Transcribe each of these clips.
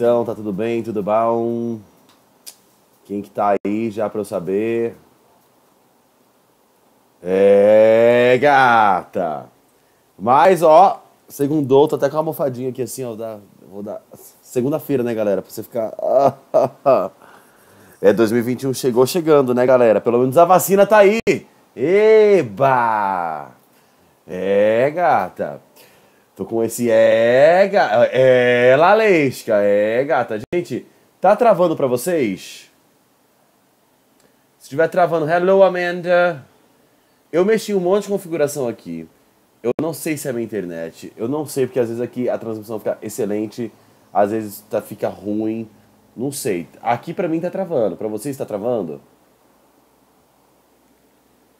estão? Tá tudo bem? Tudo bom? Quem que tá aí já para eu saber? É, gata! Mas, ó, segundo tô até com uma almofadinha aqui assim, ó. Da, vou dar. Segunda-feira, né, galera? Pra você ficar. é, 2021 chegou chegando, né, galera? Pelo menos a vacina tá aí! Eba! É, gata! Tô com esse é, gata, é lalesca, é gata. Gente, tá travando para vocês? Se tiver travando, hello Amanda. Eu mexi um monte de configuração aqui. Eu não sei se é a minha internet. Eu não sei porque às vezes aqui a transmissão fica excelente, às vezes tá, fica ruim. Não sei. Aqui pra mim tá travando. Pra vocês tá travando?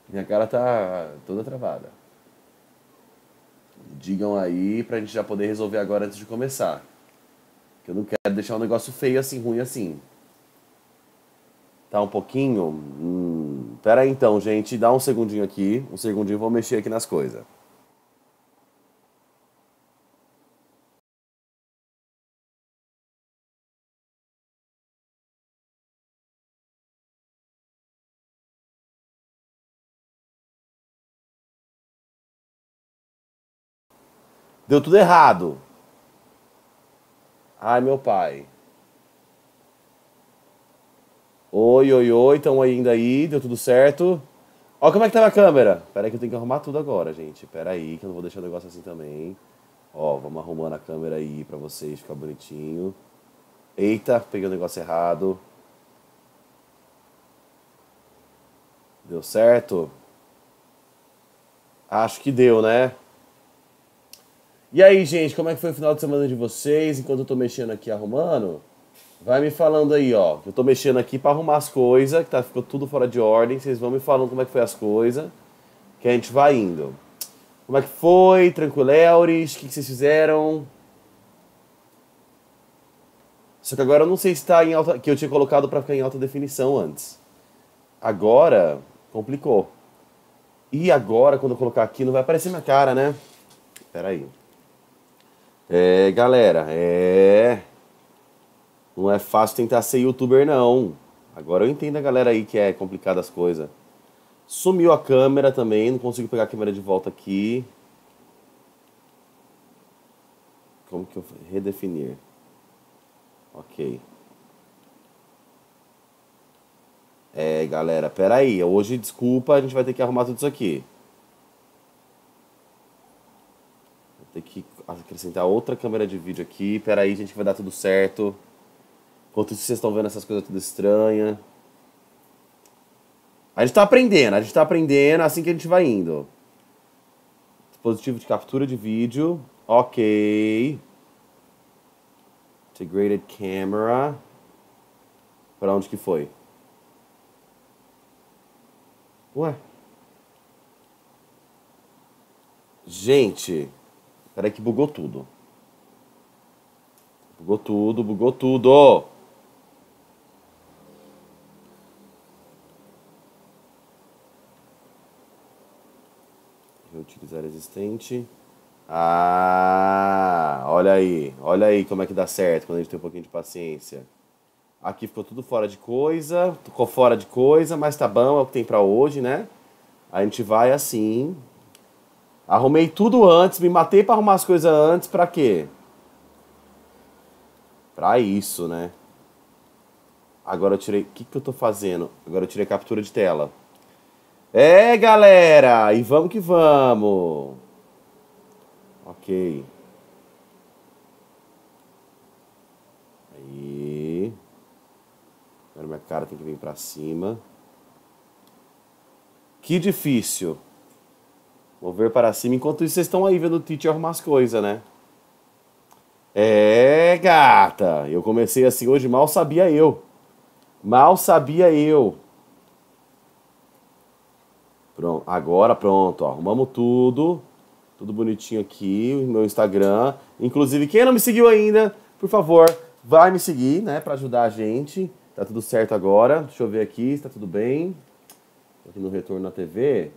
Minha cara tá toda travada digam aí pra gente já poder resolver agora antes de começar. Que eu não quero deixar um negócio feio assim, ruim assim. Tá um pouquinho? Hum, pera aí então, gente. Dá um segundinho aqui. Um segundinho, vou mexer aqui nas coisas. Deu tudo errado. Ai, meu pai. Oi, oi, oi, estão ainda aí, deu tudo certo. Olha como é que tá a câmera. Pera aí que eu tenho que arrumar tudo agora, gente. Pera aí que eu não vou deixar o negócio assim também. Ó, vamos arrumando a câmera aí pra vocês ficar bonitinho. Eita, peguei o negócio errado. Deu certo? Acho que deu, né? E aí, gente, como é que foi o final de semana de vocês? Enquanto eu tô mexendo aqui arrumando, vai me falando aí, ó. Eu tô mexendo aqui para arrumar as coisas, que tá, ficou tudo fora de ordem. Vocês vão me falando como é que foi as coisas, que a gente vai indo. Como é que foi? Tranquilores? O que, que vocês fizeram? Só que agora eu não sei se tá em alta. que eu tinha colocado para ficar em alta definição antes. Agora, complicou. E agora, quando eu colocar aqui, não vai aparecer minha cara, né? Peraí. aí. É, galera, é. Não é fácil tentar ser youtuber, não. Agora eu entendo a galera aí que é complicado as coisas. Sumiu a câmera também, não consigo pegar a câmera de volta aqui. Como que eu. Redefinir. Ok. É, galera, peraí. Hoje, desculpa, a gente vai ter que arrumar tudo isso aqui. Vou ter que acrescentar outra câmera de vídeo aqui. Peraí, gente, vai dar tudo certo. Enquanto vocês estão vendo essas coisas tudo estranha. A gente tá aprendendo, a gente tá aprendendo é assim que a gente vai indo. Dispositivo de captura de vídeo. Ok. Integrated camera. Pra onde que foi? Ué. Gente. Peraí que bugou tudo. Bugou tudo, bugou tudo. Reutilizar existente. Ah, olha aí. Olha aí como é que dá certo quando a gente tem um pouquinho de paciência. Aqui ficou tudo fora de coisa, ficou fora de coisa, mas tá bom, é o que tem para hoje, né? A gente vai assim, Arrumei tudo antes, me matei para arrumar as coisas antes, para quê? Para isso, né? Agora eu tirei. O que, que eu tô fazendo? Agora eu tirei captura de tela. É, galera! E vamos que vamos! Ok. Aí. Agora minha cara tem que vir pra cima. Que difícil. Vou ver para cima. Enquanto isso, vocês estão aí vendo o Tite arrumar as coisas, né? É, gata! Eu comecei assim hoje, mal sabia eu. Mal sabia eu. Pronto, agora pronto, ó. arrumamos tudo. Tudo bonitinho aqui, o meu Instagram. Inclusive, quem não me seguiu ainda, por favor, vai me seguir, né, para ajudar a gente. Tá tudo certo agora. Deixa eu ver aqui, está tudo bem. Aqui no retorno na TV,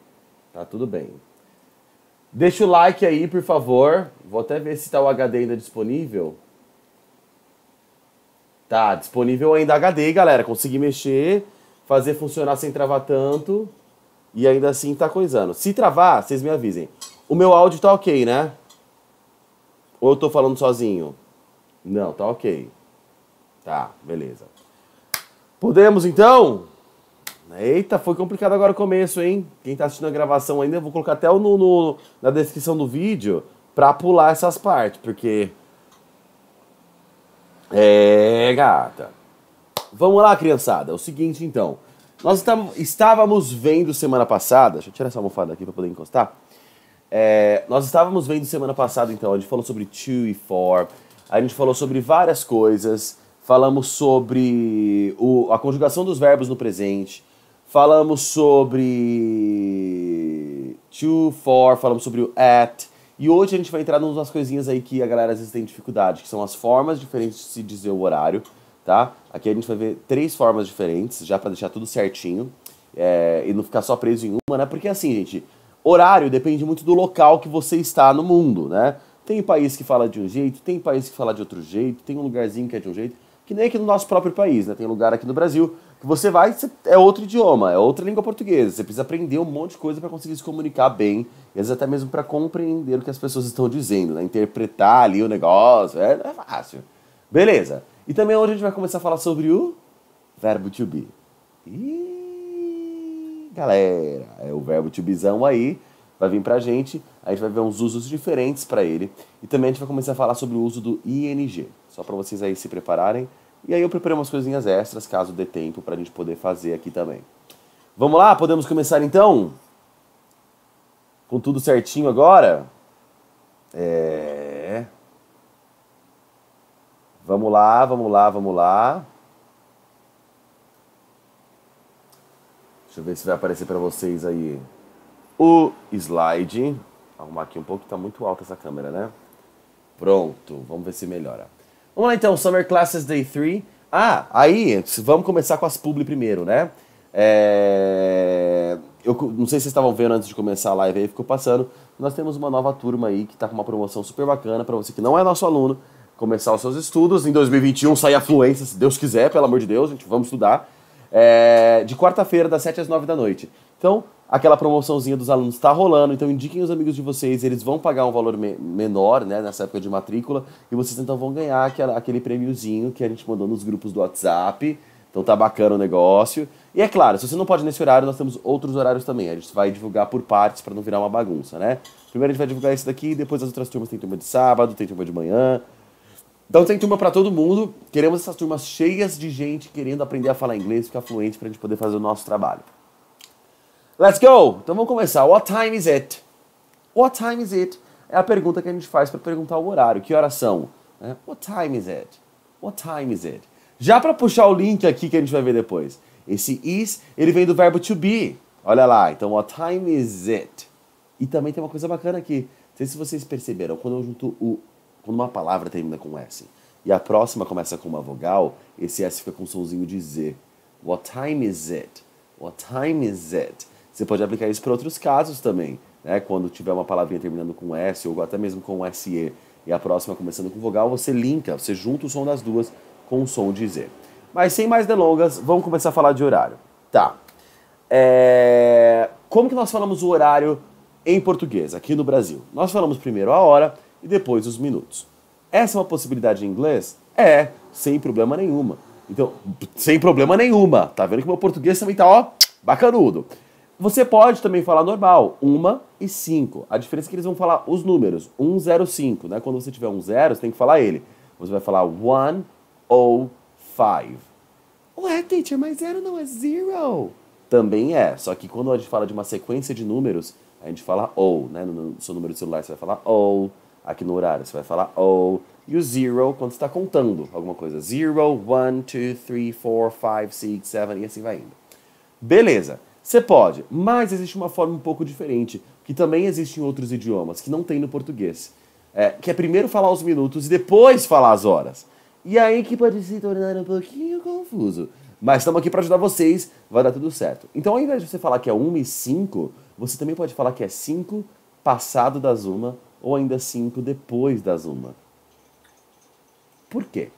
tá tudo bem. Deixa o like aí, por favor. Vou até ver se está o HD ainda disponível. Tá, disponível ainda HD, galera. Consegui mexer, fazer funcionar sem travar tanto. E ainda assim tá coisando. Se travar, vocês me avisem. O meu áudio tá ok, né? Ou eu tô falando sozinho? Não, tá ok. Tá, beleza. Podemos então? Né? Eita, foi complicado agora o começo, hein? Quem tá assistindo a gravação ainda, eu vou colocar até no, no, na descrição do vídeo pra pular essas partes, porque. É, gata. Vamos lá, criançada. É o seguinte, então. Nós estávamos vendo semana passada. Deixa eu tirar essa almofada aqui pra poder encostar. É, nós estávamos vendo semana passada, então. A gente falou sobre two e four. A gente falou sobre várias coisas. Falamos sobre o, a conjugação dos verbos no presente falamos sobre to, for, falamos sobre o at. E hoje a gente vai entrar em umas coisinhas aí que a galera às vezes tem dificuldade, que são as formas diferentes de se dizer o horário, tá? Aqui a gente vai ver três formas diferentes, já para deixar tudo certinho é, e não ficar só preso em uma, né? Porque assim, gente, horário depende muito do local que você está no mundo, né? Tem país que fala de um jeito, tem país que fala de outro jeito, tem um lugarzinho que é de um jeito, que nem aqui no nosso próprio país, né? Tem lugar aqui no Brasil você vai, é outro idioma, é outra língua portuguesa. Você precisa aprender um monte de coisa para conseguir se comunicar bem, e às vezes até mesmo para compreender o que as pessoas estão dizendo, né? interpretar ali o negócio. É, não é fácil. Beleza. E também hoje é a gente vai começar a falar sobre o verbo to be. E galera, é o verbo to bezão aí vai vir pra gente, a gente vai ver uns usos diferentes para ele e também a gente vai começar a falar sobre o uso do ING. Só para vocês aí se prepararem. E aí eu preparei umas coisinhas extras, caso dê tempo, para a gente poder fazer aqui também. Vamos lá? Podemos começar então? Com tudo certinho agora? É. Vamos lá, vamos lá, vamos lá. Deixa eu ver se vai aparecer para vocês aí o slide. Arrumar aqui um pouco, está muito alta essa câmera, né? Pronto, vamos ver se melhora. Vamos lá então, Summer Classes Day 3. Ah, aí, vamos começar com as publi primeiro, né? É... Eu não sei se vocês estavam vendo antes de começar a live aí, ficou passando. Nós temos uma nova turma aí que está com uma promoção super bacana para você que não é nosso aluno começar os seus estudos. Em 2021 sair a fluência, se Deus quiser, pelo amor de Deus, gente, vamos estudar. É... De quarta-feira, das 7 às 9 da noite. Então, Aquela promoçãozinha dos alunos está rolando, então indiquem os amigos de vocês, eles vão pagar um valor me menor, né, nessa época de matrícula, e vocês então vão ganhar aquela, aquele prêmiozinho que a gente mandou nos grupos do WhatsApp. Então tá bacana o negócio. E é claro, se você não pode nesse horário, nós temos outros horários também. A gente vai divulgar por partes para não virar uma bagunça, né? Primeiro a gente vai divulgar esse daqui, depois as outras turmas tem turma de sábado, tem turma de manhã. Então tem turma para todo mundo. Queremos essas turmas cheias de gente querendo aprender a falar inglês, ficar fluente para a gente poder fazer o nosso trabalho. Let's go! Então vamos começar. What time is it? What time is it? É a pergunta que a gente faz para perguntar o horário. Que horas são? É, What time is it? What time is it? Já para puxar o link aqui que a gente vai ver depois. Esse is, ele vem do verbo to be. Olha lá, então what time is it? E também tem uma coisa bacana aqui. Não sei se vocês perceberam, quando eu junto o. Quando uma palavra termina com S e a próxima começa com uma vogal, esse S fica com um somzinho de Z. What time is it? What time is it? Você pode aplicar isso para outros casos também, né? Quando tiver uma palavrinha terminando com S ou até mesmo com SE e a próxima começando com vogal, você linka, você junta o som das duas com o som de Z. Mas sem mais delongas, vamos começar a falar de horário. Tá. É... Como que nós falamos o horário em português aqui no Brasil? Nós falamos primeiro a hora e depois os minutos. Essa é uma possibilidade em inglês? É, sem problema nenhuma. Então, sem problema nenhuma. Tá vendo que meu português também tá, ó, bacanudo. Você pode também falar normal, 1 e 5. A diferença é que eles vão falar os números, 1, 0, 5. Né? Quando você tiver um zero, você tem que falar ele. Você vai falar 1, 0, 5. Ué, teacher, mas zero não é zero. Também é, só que quando a gente fala de uma sequência de números, a gente fala ou, oh, né? No seu número de celular você vai falar ou, oh, aqui no horário você vai falar ou, oh, e o zero quando você está contando alguma coisa. Zero, one, two, three, four, five, six, seven, e assim vai indo. Beleza. Você pode, mas existe uma forma um pouco diferente, que também existe em outros idiomas, que não tem no português. É, que é primeiro falar os minutos e depois falar as horas. E aí que pode se tornar um pouquinho confuso. Mas estamos aqui para ajudar vocês, vai dar tudo certo. Então, ao invés de você falar que é 1 e 5, você também pode falar que é 5 passado das 1 ou ainda 5 depois das 1. Por quê?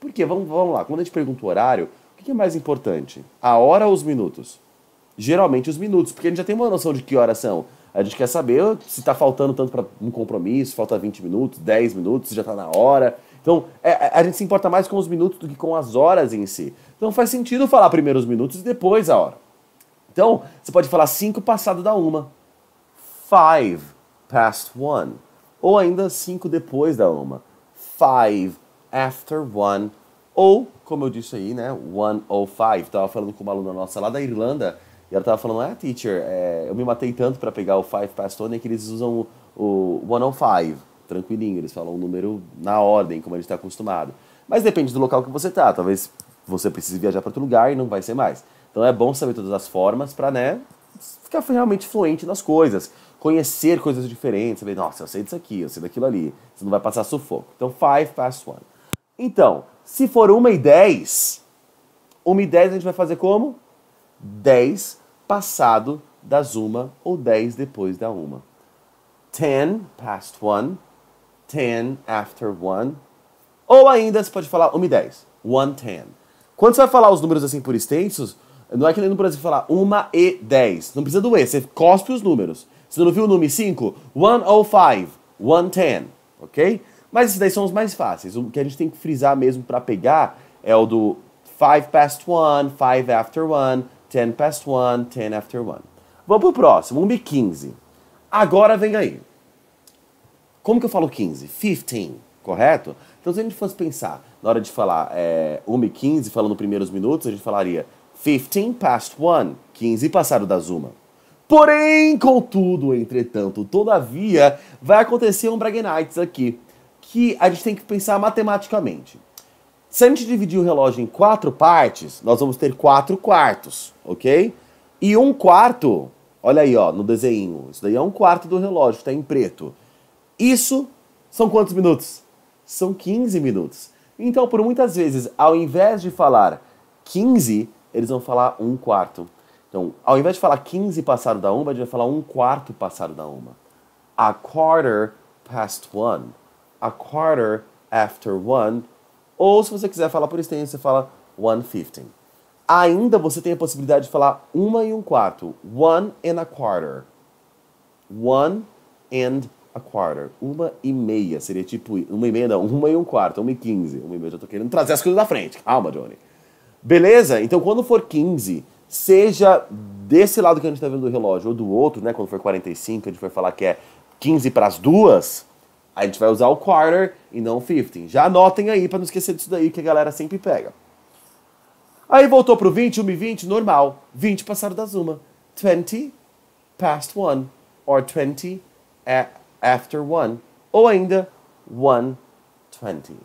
Porque, vamos, vamos lá, quando a gente pergunta o horário, o que é mais importante? A hora ou os minutos? geralmente os minutos, porque a gente já tem uma noção de que horas são. A gente quer saber se está faltando tanto para um compromisso, falta 20 minutos, 10 minutos, já está na hora. Então, é, é, a gente se importa mais com os minutos do que com as horas em si. Então faz sentido falar primeiro os minutos e depois a hora. Então, você pode falar 5 passado da uma. 5 past one. Ou ainda 5 depois da uma. 5 after one. Ou, como eu disse aí, né? 105. Estava falando com uma aluna nossa lá da Irlanda e ela estava falando, ah, teacher, é, eu me matei tanto para pegar o five past one que eles usam o, o one on oh five, tranquilinho, eles falam o número na ordem, como a gente está acostumado. Mas depende do local que você tá, talvez você precise viajar para outro lugar e não vai ser mais. Então é bom saber todas as formas para, né, ficar realmente fluente nas coisas, conhecer coisas diferentes, saber, nossa, eu sei disso aqui, eu sei daquilo ali, você não vai passar sufoco. Então, five past one. Então, se for uma e dez, uma e dez a gente vai fazer como? 10 passado das uma ou dez depois da uma. Ten past one, ten after one. Ou ainda você pode falar uma e dez. One ten. Quando você vai falar os números assim por extensos, não é que nem no Brasil falar uma e dez. Não precisa do E, você cospe os números. Você não viu o número 5? 105, 110, ok? Mas esses daí são os mais fáceis. O que a gente tem que frisar mesmo para pegar é o do 5 past 1, 5 after 1, 10 past 1, 10 after 1. Vamos pro próximo, 1 e 15. Agora vem aí. Como que eu falo 15? 15, correto? Então se a gente fosse pensar, na hora de falar é, 1 e 15, falando primeiros minutos, a gente falaria 15 past 1, 15 passado das uma. Porém, contudo, entretanto, todavia, vai acontecer um Bragg Nights aqui, que a gente tem que pensar matematicamente. Se a gente dividir o relógio em quatro partes, nós vamos ter quatro quartos, ok? E um quarto, olha aí ó, no desenho, isso daí é um quarto do relógio, está em preto. Isso são quantos minutos? São 15 minutos. Então, por muitas vezes, ao invés de falar 15, eles vão falar um quarto. Então, ao invés de falar 15 passado da uma, a gente vai falar um quarto passado da uma. A quarter past one. A quarter after one. Ou se você quiser falar por extenso, você fala one fifteen. Ainda você tem a possibilidade de falar uma e um quarto. One and a quarter. One and a quarter. Uma e meia. Seria tipo uma e meia, não. Uma e um quarto. Uma e quinze. Uma e meia. Já tô querendo trazer as coisas da frente. Calma, Johnny. Beleza? Então quando for 15, seja desse lado que a gente tá vendo do relógio ou do outro, né? Quando for 45, a gente vai falar que é 15 para as duas a gente vai usar o quarter e não o 15. Já anotem aí para não esquecer disso daí que a galera sempre pega. Aí voltou pro 20, 1 e 20, normal. 20 passado das uma. 20 past one. Or 20 after one. Ou ainda 120.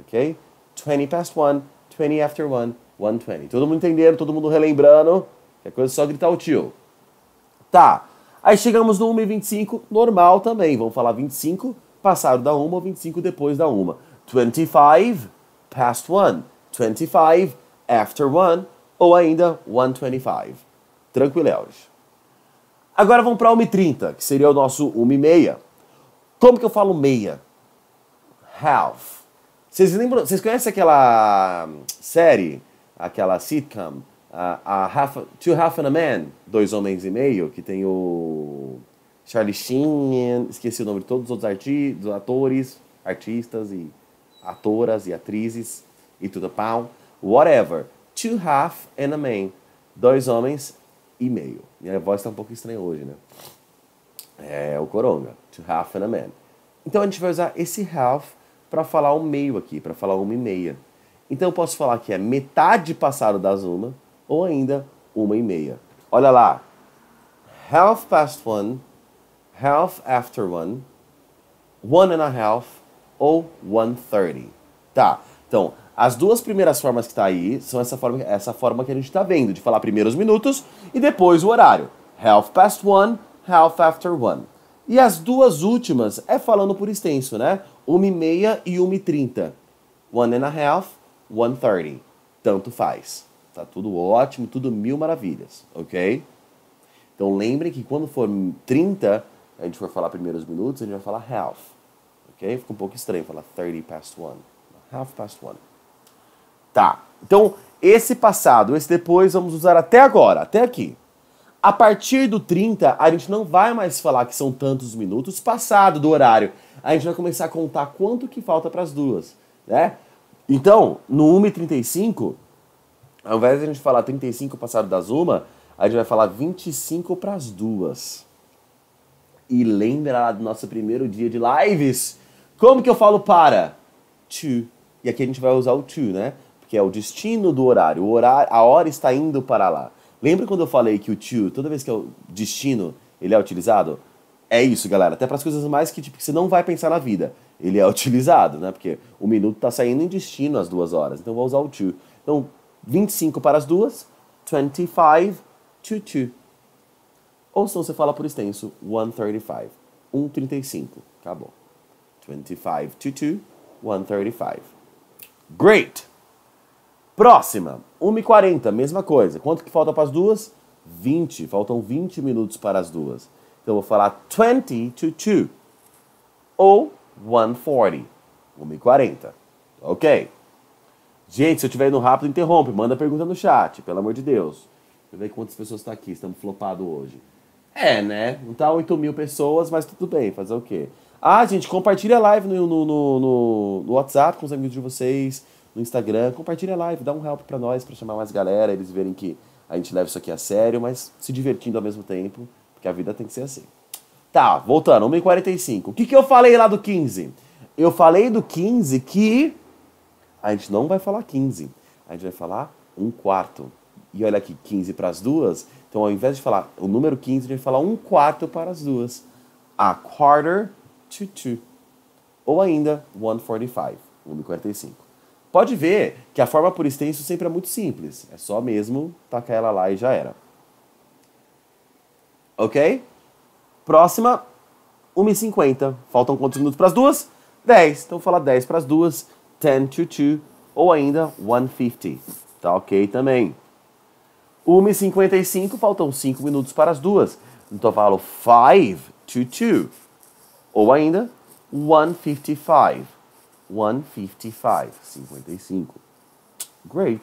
Ok? 20 past one. 20 after 1, 120. Todo mundo entendendo, todo mundo relembrando. é coisa só gritar o tio. Tá. Aí chegamos no 1 e 25, normal também. Vamos falar 25 passaram da uma ou 25 depois da uma. 25 past one, 25 after one, ou ainda 125. Tranquilos. Agora vamos para 1h30, que seria o nosso 1h30. Como que eu falo meia? Half. Vocês lembram? Vocês conhecem aquela hum, série, aquela sitcom, a, a half, Two Half and a Man, dois homens e meio, que tem o Charlie Sheen, esqueci o nome de todos os outros arti dos atores, artistas e atoras e atrizes e tudo pau. Whatever. Two half and a man. Dois homens e meio. Minha voz está um pouco estranha hoje, né? É o Coronga. Two half and a man. Então a gente vai usar esse half para falar o meio aqui, para falar uma e meia. Então eu posso falar que é metade passado das uma ou ainda uma e meia. Olha lá. Half past one half after one, one and a half ou one thirty. Tá, então as duas primeiras formas que está aí são essa forma, essa forma que a gente está vendo, de falar primeiro os minutos e depois o horário. Half past one, half after one. E as duas últimas é falando por extenso, né? Uma e meia e uma e trinta. One and a half, one thirty. Tanto faz. Tá tudo ótimo, tudo mil maravilhas, ok? Então lembrem que quando for 30, a gente for falar primeiros minutos, a gente vai falar half. Ok? Fica um pouco estranho falar 30 past one. Half past one. Tá. Então, esse passado, esse depois, vamos usar até agora, até aqui. A partir do 30, a gente não vai mais falar que são tantos minutos passado do horário. A gente vai começar a contar quanto que falta para as duas, né? Então, no 1 e 35 ao invés de a gente falar 35 passado das uma, a gente vai falar 25 para as duas. E lembra lá do nosso primeiro dia de lives? Como que eu falo para? To. E aqui a gente vai usar o to, né? Porque é o destino do horário. O horário, a hora está indo para lá. Lembra quando eu falei que o to, toda vez que é o destino, ele é utilizado? É isso, galera. Até para as coisas mais que, tipo, que você não vai pensar na vida. Ele é utilizado, né? Porque o minuto está saindo em destino às duas horas. Então eu vou usar o to. Então, 25 para as duas, 25 to 2. Ou se você fala por extenso, 135. 135. Acabou. 25 to 2, 135. Great! Próxima, 1h40, mesma coisa. Quanto que falta para as duas? 20. Faltam 20 minutos para as duas. Então eu vou falar 20 to 2. Ou 140. 1h40. Ok. Gente, se eu estiver indo rápido, interrompe. Manda pergunta no chat, pelo amor de Deus. Deixa eu ver quantas pessoas estão tá aqui. Estamos flopados hoje. É, né? Não tá 8 mil pessoas, mas tudo bem, fazer o quê? Ah, gente, compartilha a live no, no, no, no, WhatsApp com os amigos de vocês, no Instagram. Compartilha a live, dá um help pra nós, pra chamar mais galera, eles verem que a gente leva isso aqui a sério, mas se divertindo ao mesmo tempo, porque a vida tem que ser assim. Tá, voltando, 1h45. O que, que eu falei lá do 15? Eu falei do 15 que a gente não vai falar 15, a gente vai falar um quarto. E olha aqui, 15 para as duas então, ao invés de falar o número 15, a gente falar um quarto para as duas. A quarter to two. Ou ainda, 145, 1,45. Pode ver que a forma por extenso sempre é muito simples. É só mesmo tacar ela lá e já era. Ok? Próxima, 1.50. Faltam quantos minutos para as duas? 10. Então fala 10 para as duas, 10 to 2, ou ainda 150. Tá ok também. 1h55, faltam 5 minutos para as duas. então eu falo 5 to 2. Ou ainda, 155. 155. 55. Great.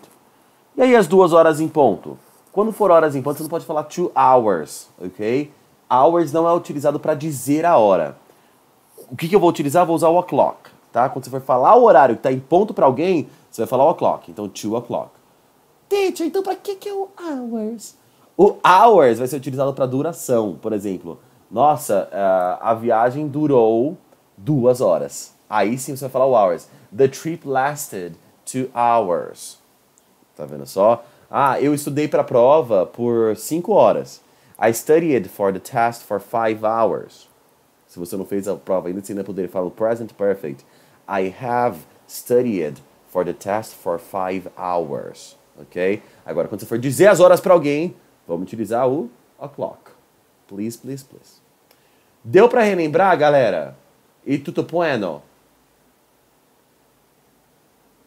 E aí as duas horas em ponto? Quando for horas em ponto, você não pode falar two hours, ok? Hours não é utilizado para dizer a hora. O que, que eu vou utilizar? Vou usar o o'clock, tá? Quando você for falar o horário que está em ponto para alguém, você vai falar o o'clock. Então, two o'clock teacher, então pra que, que é o hours? O hours vai ser utilizado para duração, por exemplo. Nossa, eh, a viagem durou duas horas. Aí sim você vai falar o hours. The trip lasted two hours. Tá vendo só? Ah, eu estudei para a prova por cinco horas. I studied for the test for five hours. Se você não fez a prova ainda, você ainda poderia falar o present perfect. I have studied for the test for five hours ok? Agora, quando você for dizer as horas para alguém, vamos utilizar o o'clock. Please, please, please. Deu para relembrar, galera? E tudo bueno?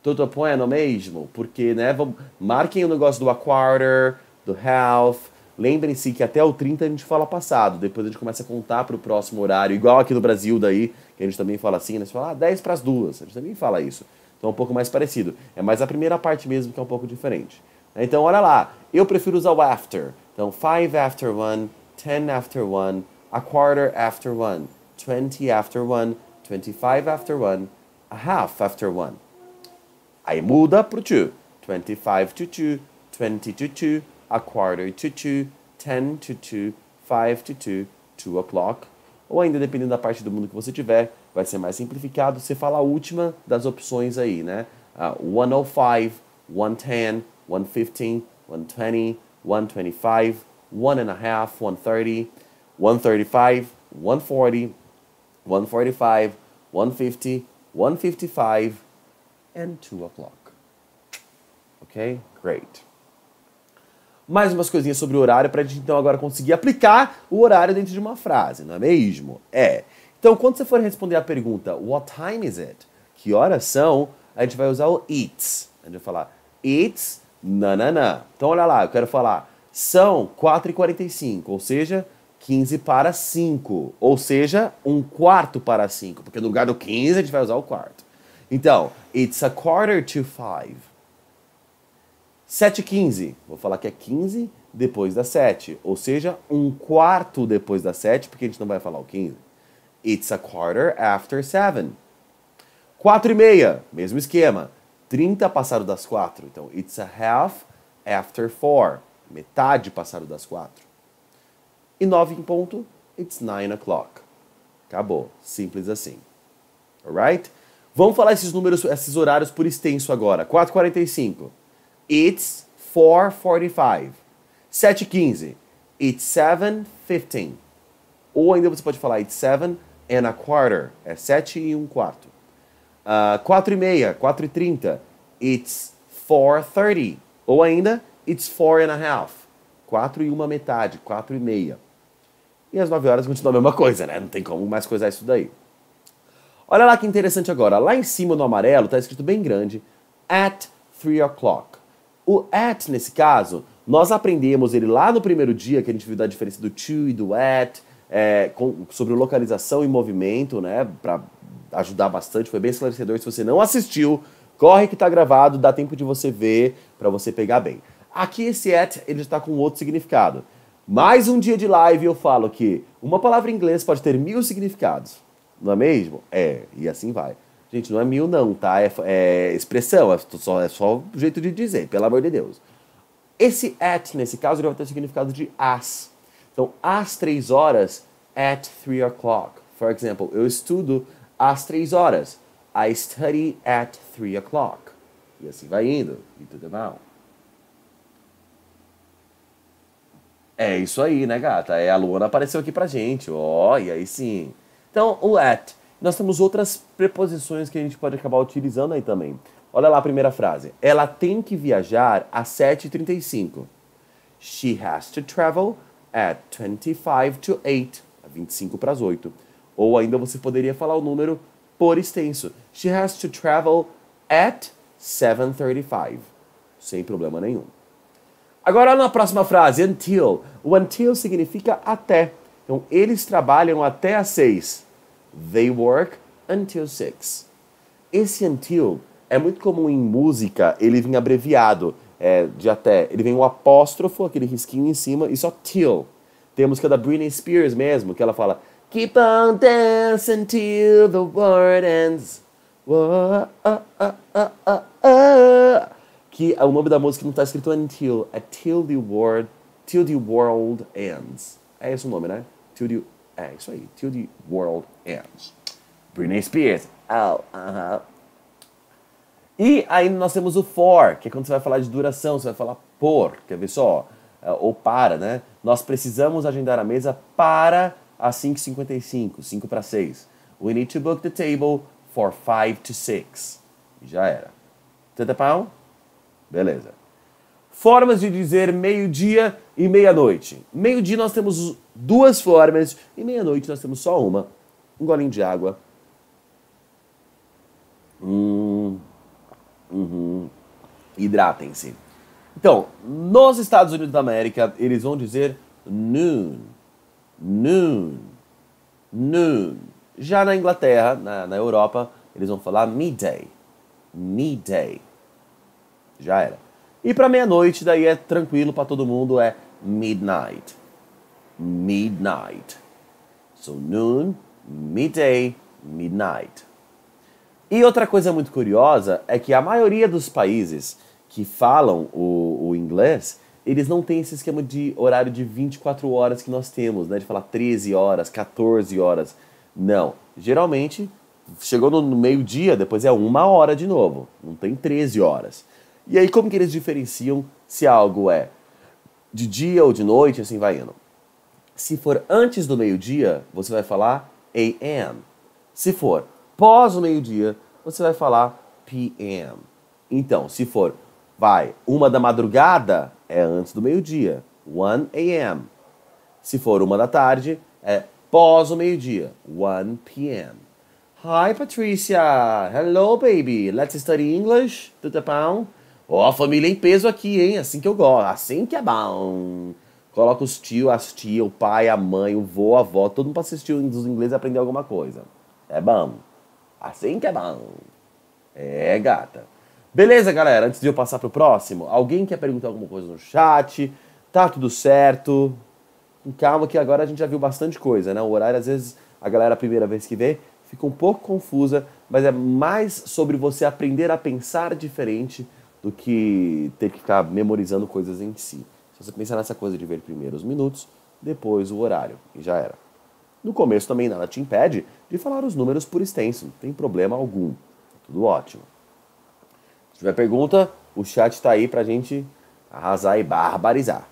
Tudo bueno mesmo? Porque, né, vamos, marquem o negócio do a quarter, do half. Lembrem-se que até o 30 a gente fala passado, depois a gente começa a contar para o próximo horário, igual aqui no Brasil daí, que a gente também fala assim, né? Você fala, ah, 10 para as duas, a gente também fala isso. Então é um pouco mais parecido. É mais a primeira parte mesmo que é um pouco diferente. Então olha lá, eu prefiro usar o after. Então 5 after 1, 10 after 1, a quarter after 1, 20 after 1, 25 after 1, a half after 1. Aí muda pro to. 25 to 2, 20 to 2, a quarter to 2, 10 to 2, 5 to 2, 2 o'clock. Ou ainda dependendo da parte do mundo que você tiver, vai ser mais simplificado. Você fala a última das opções aí, né? Uh, 105, 110, 115, 120, 125, 1.5, 130, 135, 140, 145, 150, 155, and 2 o'clock. Ok? Great. Mais umas coisinhas sobre o horário para a gente então agora conseguir aplicar o horário dentro de uma frase, não é mesmo? É. Então, quando você for responder a pergunta What time is it? Que horas são? A gente vai usar o it's. A gente vai falar It's nananã. Então, olha lá, eu quero falar são 4h45, ou seja, 15 para 5. Ou seja, um quarto para 5, porque no lugar do 15 a gente vai usar o quarto. Então, it's a quarter to 5. 7h15, vou falar que é 15 depois da 7, ou seja, um quarto depois da 7, porque a gente não vai falar o 15. It's a quarter after seven. Quatro e meia, mesmo esquema. Trinta passado das quatro. Então, it's a half after four. Metade passado das quatro. E nove em ponto, it's nine o'clock. Acabou. Simples assim. Alright? Vamos falar esses números, esses horários por extenso agora. 4h45. It's 4:45. 7:15. It's 7:15. Ou ainda você pode falar It's seven and é a quarter. É sete e um quarto. Uh, quatro e meia, quatro e trinta. It's four thirty. Ou ainda, it's four and a half. Quatro e uma metade, quatro e meia. E às nove horas continua a mesma coisa, né? Não tem como mais coisar isso daí. Olha lá que interessante agora. Lá em cima no amarelo está escrito bem grande at three o'clock. O at, nesse caso, nós aprendemos ele lá no primeiro dia, que a gente viu da diferença do to e do at, é, com, sobre localização e movimento, né? Para ajudar bastante, foi bem esclarecedor. Se você não assistiu, corre que está gravado, dá tempo de você ver para você pegar bem. Aqui esse at ele está com outro significado. Mais um dia de live eu falo que uma palavra em inglês pode ter mil significados, não é mesmo? É, e assim vai. Gente, não é mil não, tá? É, é expressão, é só, é só jeito de dizer, pelo amor de Deus. Esse at, nesse caso, ele vai ter o significado de as. Então, às três horas, at three o'clock. For example, eu estudo às três horas. I study at three o'clock. E assim vai indo e tudo mal. É isso aí, né, gata? É, a Luana apareceu aqui pra gente. Ó, oh, e aí sim. Então, o at. Nós temos outras preposições que a gente pode acabar utilizando aí também. Olha lá a primeira frase. Ela tem que viajar às 7h35. She has to travel at é, 25 to 8, 25 para as 8. Ou ainda você poderia falar o número por extenso. She has to travel at 7:35. Sem problema nenhum. Agora na próxima frase, until. O until significa até. Então eles trabalham até as 6. They work until 6. Esse until é muito comum em música, ele vem abreviado é, de até. Ele vem o um apóstrofo, aquele risquinho em cima, e só till. Tem a música da Britney Spears mesmo, que ela fala Keep on dancing till the world ends. Ah, ah, ah, que é o nome da música não está escrito until, é till the world, till the world ends. É esse o nome, né? Till the, é isso aí, till the world ends. Britney Spears. Oh, uh -huh. E aí nós temos o for, que é quando você vai falar de duração, você vai falar por, quer ver só? É, ou para, né? Nós precisamos agendar a mesa para as 5h55, 5 para 6. We need to book the table for 5 to 6. Já era. Tenta pau? Beleza. Formas de dizer meio-dia e meia-noite. Meio-dia nós temos duas formas e meia-noite nós temos só uma. Um golinho de água. Hum. Uhum. Hidratem-se. Então, nos Estados Unidos da América, eles vão dizer noon, noon, noon. Já na Inglaterra, na, na Europa, eles vão falar midday, midday. Já era. E para meia-noite, daí é tranquilo para todo mundo, é midnight, midnight. So noon, midday, midnight. E outra coisa muito curiosa é que a maioria dos países que falam o, o inglês, eles não têm esse esquema de horário de 24 horas que nós temos, né? De falar 13 horas, 14 horas. Não. Geralmente, chegou no meio-dia, depois é uma hora de novo. Não tem 13 horas. E aí, como que eles diferenciam se algo é de dia ou de noite, assim vai indo? Se for antes do meio-dia, você vai falar AM. Se for após o meio-dia, você vai falar PM. Então, se for, vai, uma da madrugada é antes do meio-dia, 1 AM. Se for uma da tarde, é pós o meio-dia, 1 PM. Hi, Patricia! Hello, baby! Let's study English? Tudo bom? Ó, família em peso aqui, hein? Assim que eu gosto, assim que é bom. Coloca os tio, as tia, o pai, a mãe, o vô, a avó, todo mundo pra assistir os ingleses e aprender alguma coisa. É bom. Assim que é bom. É, gata. Beleza, galera? Antes de eu passar pro próximo, alguém quer perguntar alguma coisa no chat? Tá tudo certo? Calma que agora a gente já viu bastante coisa, né? O horário, às vezes, a galera a primeira vez que vê fica um pouco confusa, mas é mais sobre você aprender a pensar diferente do que ter que ficar memorizando coisas em si. Se você pensar nessa coisa de ver primeiro os minutos, depois o horário, e já era. No começo também nada te impede de falar os números por extenso, não tem problema algum. Tudo ótimo. Se tiver pergunta, o chat está aí para a gente arrasar e barbarizar.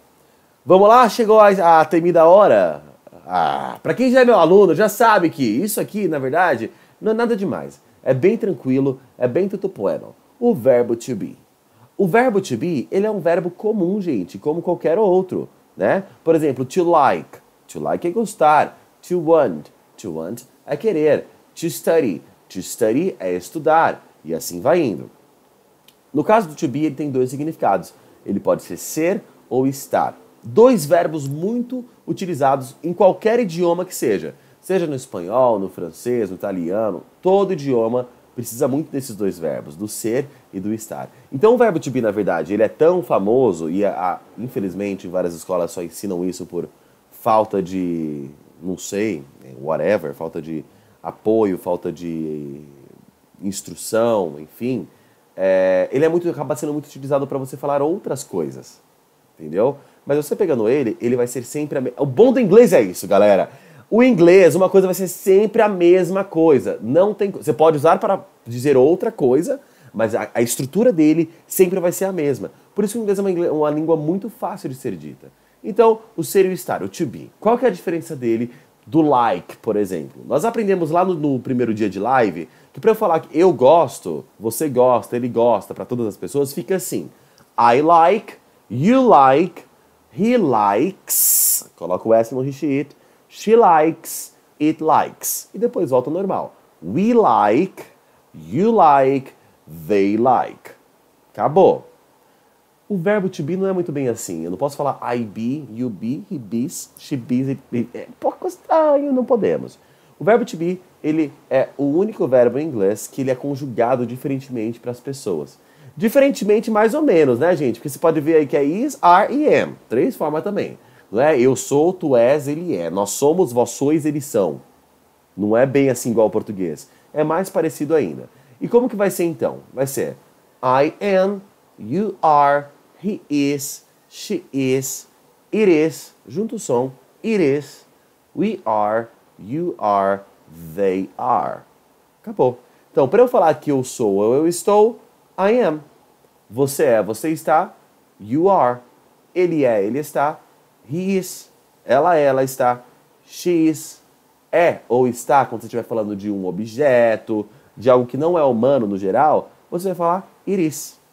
Vamos lá, chegou a, a temida hora. Ah, para quem já é meu aluno, já sabe que isso aqui, na verdade, não é nada demais. É bem tranquilo, é bem tutupoeno. O verbo to be. O verbo to be, ele é um verbo comum, gente, como qualquer outro, né? Por exemplo, to like. To like é gostar. To want. To want é querer. To study. To study é estudar. E assim vai indo. No caso do to be, ele tem dois significados. Ele pode ser ser ou estar. Dois verbos muito utilizados em qualquer idioma que seja. Seja no espanhol, no francês, no italiano, todo idioma precisa muito desses dois verbos, do ser e do estar. Então o verbo to be, na verdade, ele é tão famoso e a, a, infelizmente várias escolas só ensinam isso por falta de não sei, é, whatever, falta de apoio, falta de instrução, enfim, é, ele é muito, acaba sendo muito utilizado para você falar outras coisas, entendeu? Mas você pegando ele, ele vai ser sempre a me... O bom do inglês é isso, galera. O inglês, uma coisa vai ser sempre a mesma coisa. Não tem, você pode usar para dizer outra coisa, mas a, a estrutura dele sempre vai ser a mesma. Por isso que o inglês é uma, uma língua muito fácil de ser dita. Então, o ser e o estar, o to be. Qual que é a diferença dele do like, por exemplo? Nós aprendemos lá no, no primeiro dia de live que para eu falar que eu gosto, você gosta, ele gosta, para todas as pessoas, fica assim: I like, you like, he likes. Coloca o S no he, it. She likes, it likes. E depois volta ao normal. We like, you like, they like. Acabou. O verbo to be não é muito bem assim. Eu não posso falar I be, you be, he be, she be, it be. É pouco estranho, não podemos. O verbo to be, ele é o único verbo em inglês que ele é conjugado diferentemente para as pessoas. Diferentemente mais ou menos, né, gente? Porque você pode ver aí que é is, are e am. Três formas também. Não é? Eu sou, tu és, ele é. Nós somos, vós sois, eles são. Não é bem assim igual ao português. É mais parecido ainda. E como que vai ser então? Vai ser I am You are, he is, she is, it is, junto o som, it is, we are, you are, they are. Acabou. Então, para eu falar que eu sou ou eu estou, I am. Você é, você está, you are. Ele é, ele está, he is. Ela é, ela está, she is. É ou está, quando você estiver falando de um objeto, de algo que não é humano no geral, você vai falar it is.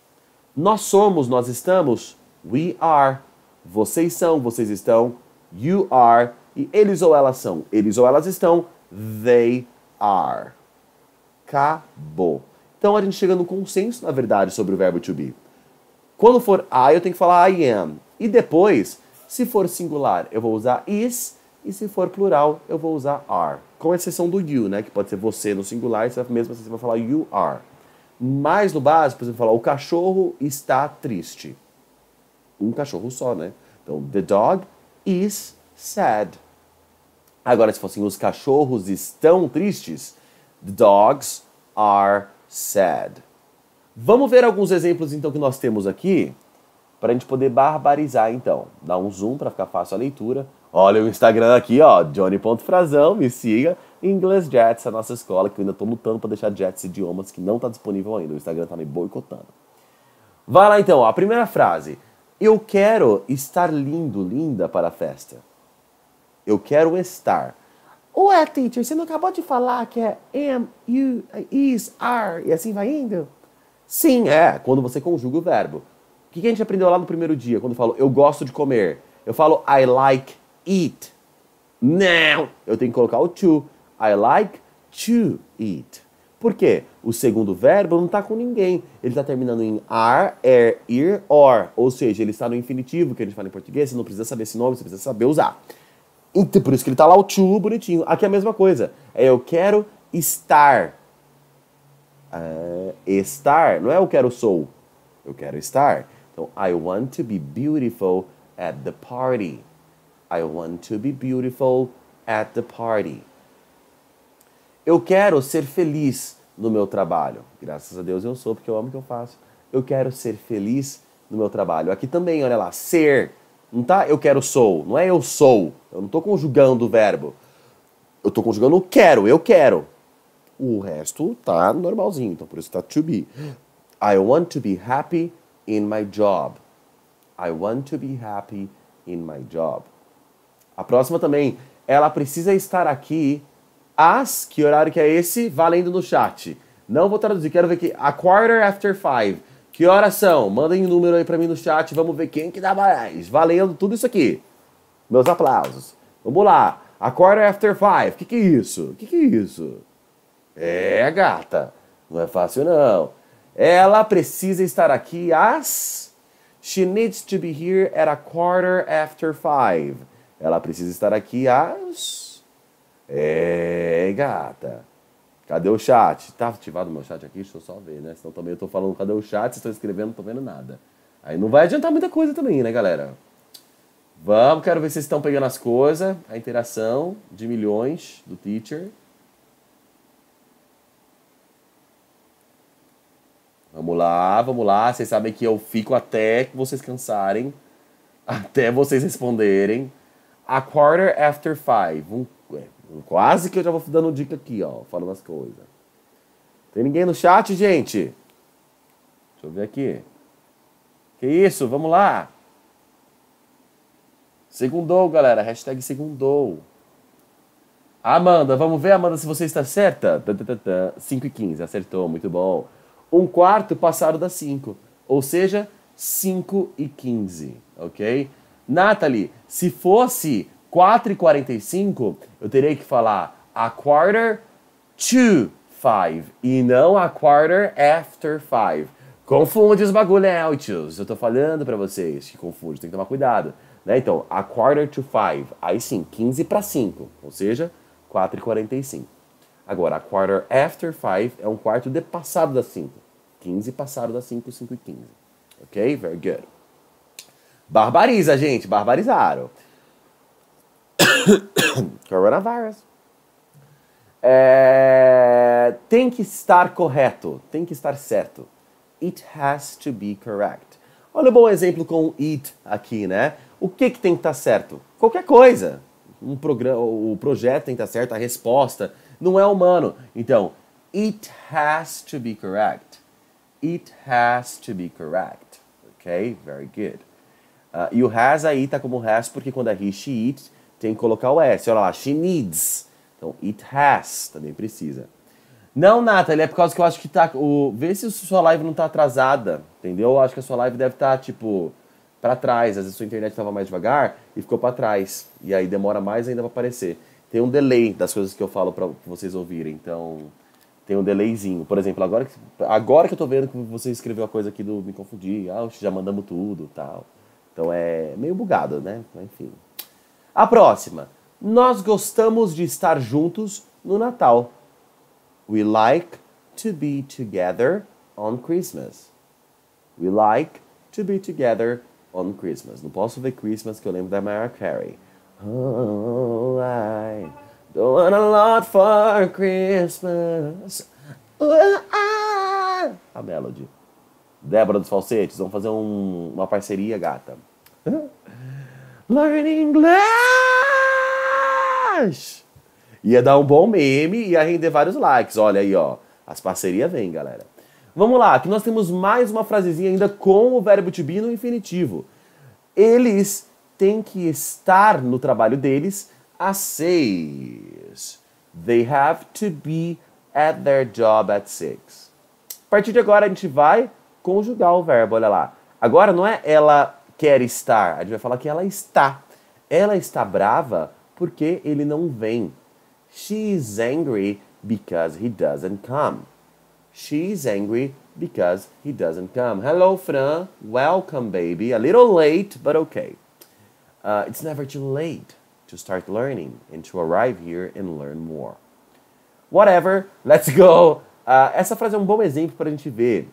Nós somos, nós estamos. We are. Vocês são, vocês estão. You are. E eles ou elas são. Eles ou elas estão. They are. Acabou. Então a gente chega no consenso, na verdade, sobre o verbo to be. Quando for I, eu tenho que falar I am. E depois, se for singular, eu vou usar is. E se for plural, eu vou usar are. Com exceção do you, né? Que pode ser você no singular, e mesmo assim você vai falar you are mais no básico, por exemplo, falar o cachorro está triste. Um cachorro só, né? Então, the dog is sad. Agora, se fossem os cachorros estão tristes, the dogs are sad. Vamos ver alguns exemplos então que nós temos aqui para a gente poder barbarizar então. Dá um zoom para ficar fácil a leitura. Olha o Instagram aqui, ó, Johnny.frazão, me siga. English Jets, a nossa escola, que eu ainda estou lutando para deixar Jets idiomas, que não está disponível ainda. O Instagram está me boicotando. Vai lá então, ó, a primeira frase. Eu quero estar lindo, linda para a festa. Eu quero estar. Ué, teacher, você não acabou de falar que é am, you, is, are e assim vai indo? Sim, é, quando você conjuga o verbo. O que a gente aprendeu lá no primeiro dia, quando eu falo eu gosto de comer? Eu falo I like eat. Não, eu tenho que colocar o to. I like to eat. Por quê? O segundo verbo não está com ninguém. Ele está terminando em are, er, ir, or. Ou seja, ele está no infinitivo, que a gente fala em português. Você não precisa saber esse nome, você precisa saber usar. Então, por isso que ele está lá o to bonitinho. Aqui é a mesma coisa. É eu quero estar. Uh, estar não é eu quero sou. Eu quero estar. Então, I want to be beautiful at the party. I want to be beautiful at the party. Eu quero ser feliz no meu trabalho. Graças a Deus eu sou, porque eu amo o que eu faço. Eu quero ser feliz no meu trabalho. Aqui também, olha lá, ser. Não tá eu quero sou, não é eu sou. Eu não estou conjugando o verbo. Eu estou conjugando o quero, eu quero. O resto tá normalzinho, então por isso tá to be. I want to be happy in my job. I want to be happy in my job. A próxima também, ela precisa estar aqui as, que horário que é esse? Valendo no chat. Não vou traduzir, quero ver aqui. A quarter after five. Que horas são? Mandem um número aí para mim no chat, vamos ver quem que dá mais. Valendo tudo isso aqui. Meus aplausos. Vamos lá. A quarter after five. Que que é isso? Que que é isso? É, gata. Não é fácil não. Ela precisa estar aqui às She needs to be here at a quarter after five. Ela precisa estar aqui às é, gata. Cadê o chat? Tá ativado o meu chat aqui? Deixa eu só ver, né? Senão também eu tô falando cadê o chat, Estão escrevendo, não tô vendo nada. Aí não vai adiantar muita coisa também, né, galera? Vamos, quero ver se vocês estão pegando as coisas. A interação de milhões do teacher. Vamos lá, vamos lá. Vocês sabem que eu fico até que vocês cansarem. Até vocês responderem. A quarter after five. Um Quase que eu já vou dando dica aqui, ó, falando as coisas. Tem ninguém no chat, gente? Deixa eu ver aqui. Que isso, vamos lá. Segundou, galera. Hashtag segundou. Amanda, vamos ver, Amanda, se você está certa. 5 e 15, acertou, muito bom. Um quarto passaram das 5, ou seja, 5 e 15, ok? Natalie, se fosse 4 e 45 eu terei que falar a quarter to five e não a quarter after five. Confunde os bagulho, né, tios? Eu tô falando para vocês que confunde, tem que tomar cuidado. Né? Então, a quarter to five, aí sim, 15 para 5, ou seja, 4 e 45. Agora, a quarter after five é um quarto de passado das 5. 15 passado das 5, 5 e 15. Ok? Very good. Barbariza, gente, barbarizaram. Coronavirus. É, tem que estar correto, tem que estar certo. It has to be correct. Olha um bom exemplo com it aqui, né? O que, que tem que estar certo? Qualquer coisa. Um programa, o projeto tem que estar certo, a resposta não é humano. Então, it has to be correct. It has to be correct. Ok? Very good. Uh, e o has aí tá como has porque quando é he, she, it, tem que colocar o S. Olha lá, she needs. Então, it has, também precisa. Não, Nathalie, é por causa que eu acho que tá. O, vê se a sua live não tá atrasada, entendeu? Eu acho que a sua live deve estar, tá, tipo, para trás. Às vezes a sua internet tava mais devagar e ficou para trás. E aí demora mais ainda para aparecer. Tem um delay das coisas que eu falo para vocês ouvirem, então tem um delayzinho. Por exemplo, agora que, agora que eu tô vendo que você escreveu a coisa aqui do me confundi, ah, já mandamos tudo tal. Então é meio bugado, né? Enfim. A próxima. Nós gostamos de estar juntos no Natal. We like to be together on Christmas. We like to be together on Christmas. Não posso ver Christmas que eu lembro da Mariah Carey. Oh, I don't want a lot for Christmas. Uh, ah. A Melody. Débora dos Falsetes, vamos fazer um, uma parceria, gata learn English! Ia dar um bom meme e ia render vários likes. Olha aí, ó. As parcerias vêm, galera. Vamos lá, que nós temos mais uma frasezinha ainda com o verbo to be no infinitivo. Eles têm que estar no trabalho deles às seis. They have to be at their job at six. A partir de agora, a gente vai conjugar o verbo, olha lá. Agora não é ela quer estar? A gente vai falar que ela está. Ela está brava porque ele não vem. She's angry because he doesn't come. She's angry because he doesn't come. Hello, Fran. Welcome, baby. A little late, but okay. Uh, it's never too late to start learning and to arrive here and learn more. Whatever, let's go. Uh, essa frase é um bom exemplo para a gente ver